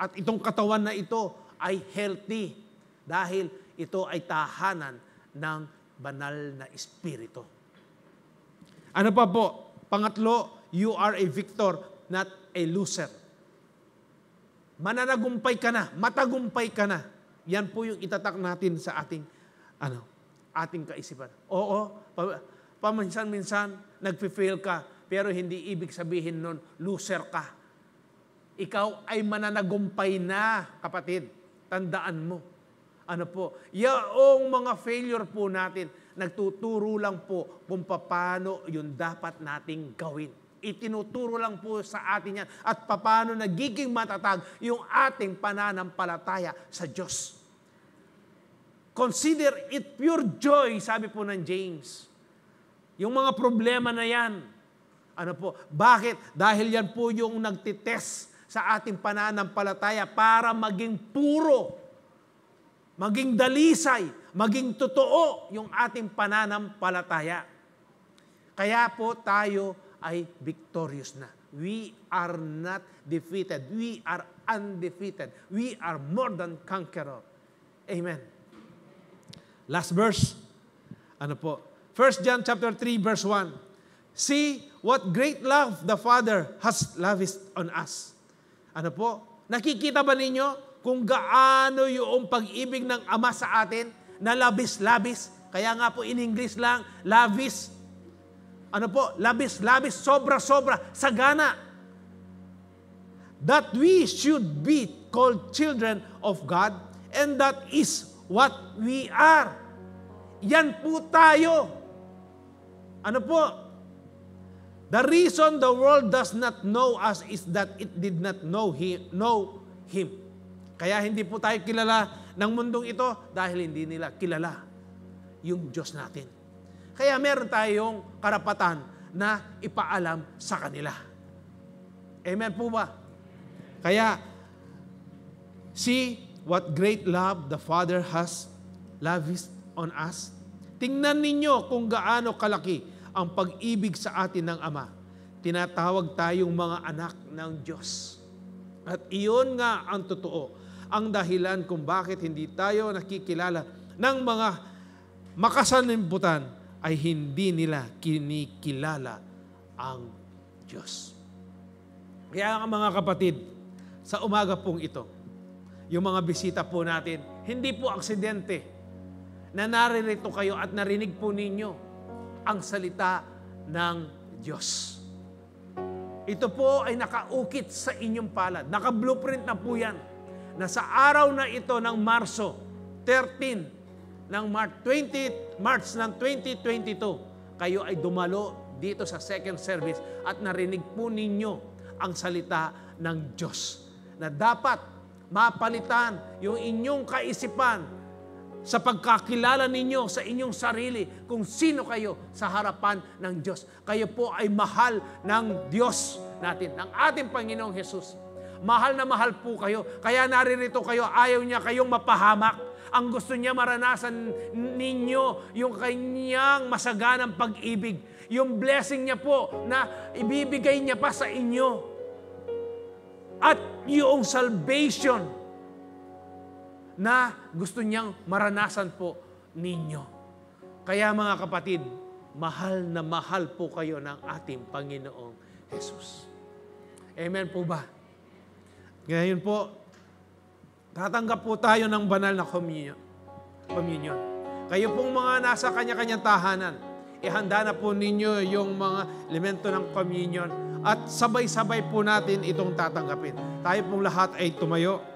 At itong katawan na ito ay healthy dahil ito ay tahanan ng banal na espiritu. Ano pa po? Pangatlo, you are a victor, not a loser. Mananagumpay ka na, matagumpay ka na. Yan po yung itatak natin sa ating ano, ating kaisipan. Oo, paminsan-minsan nagfe-fail ka, pero hindi ibig sabihin nun, loser ka. Ikaw ay mananagumpay na, kapatid. Tandaan mo. Ano po, yaong mga failure po natin, nagtuturo lang po kung paano yung dapat nating gawin. Itinuturo lang po sa atin yan at paano nagiging matatag yung ating pananampalataya sa Diyos. Consider it pure joy, sabi po ng James. Yung mga problema na yan, ano po, bakit? Dahil yan po yung nagtitest sa ating pananampalataya para maging puro, maging dalisay, maging totoo yung ating pananampalataya. Kaya po tayo ay victorious na. We are not defeated. We are undefeated. We are more than conqueror. Amen. Last verse. Ano po? 1 John chapter 3 verse 1. See what great love the Father has lavished on us. Ano po? Nakikita ba ninyo kung gaano yung pag-ibig ng Ama sa atin na labis-labis? Kaya nga po in English lang, lavish ano po, labis, labis, sobra, sobra, sagana. That we should be called children of God and that is what we are. Yan po tayo. Ano po? The reason the world does not know us is that it did not know him, know him. Kaya hindi po tayo kilala ng mundong ito dahil hindi nila kilala yung Diyos natin. Kaya meron tayong karapatan na ipaalam sa kanila. Amen po ba? Kaya, see what great love the Father has lavished on us. Tingnan ninyo kung gaano kalaki ang pag-ibig sa atin ng Ama. Tinatawag tayong mga anak ng Diyos. At iyon nga ang totoo, ang dahilan kung bakit hindi tayo nakikilala ng mga makasanimbutan ay hindi nila kinikilala ang Diyos. Kaya mga kapatid, sa umaga pong ito, yung mga bisita po natin, hindi po aksidente na naririto kayo at narinig po ninyo ang salita ng Diyos. Ito po ay nakaukit sa inyong palad. Naka-blueprint na po yan na sa araw na ito ng Marso 13, ng March 20 March ng 2022 kayo ay dumalo dito sa second service at narinig po ninyo ang salita ng Diyos na dapat mapalitan yung inyong kaisipan sa pagkakilala ninyo sa inyong sarili kung sino kayo sa harapan ng Diyos. Kayo po ay mahal ng Diyos natin, ng ating Panginoong Hesus. Mahal na mahal po kayo. Kaya naririto kayo, ayaw niya kayong mapahamak ang gusto niya maranasan ninyo yung kanyang masaganang pag-ibig. Yung blessing niya po na ibibigay niya pa sa inyo. At yung salvation na gusto niyang maranasan po ninyo. Kaya mga kapatid, mahal na mahal po kayo ng ating Panginoong Jesus. Amen po ba? Ngayon po, Tatanggap po tayo ng banal na communion. communion. Kayo pong mga nasa kanya-kanyang tahanan, ihanda na po ninyo yung mga elemento ng communion at sabay-sabay po natin itong tatanggapin. Tayo pong lahat ay tumayo.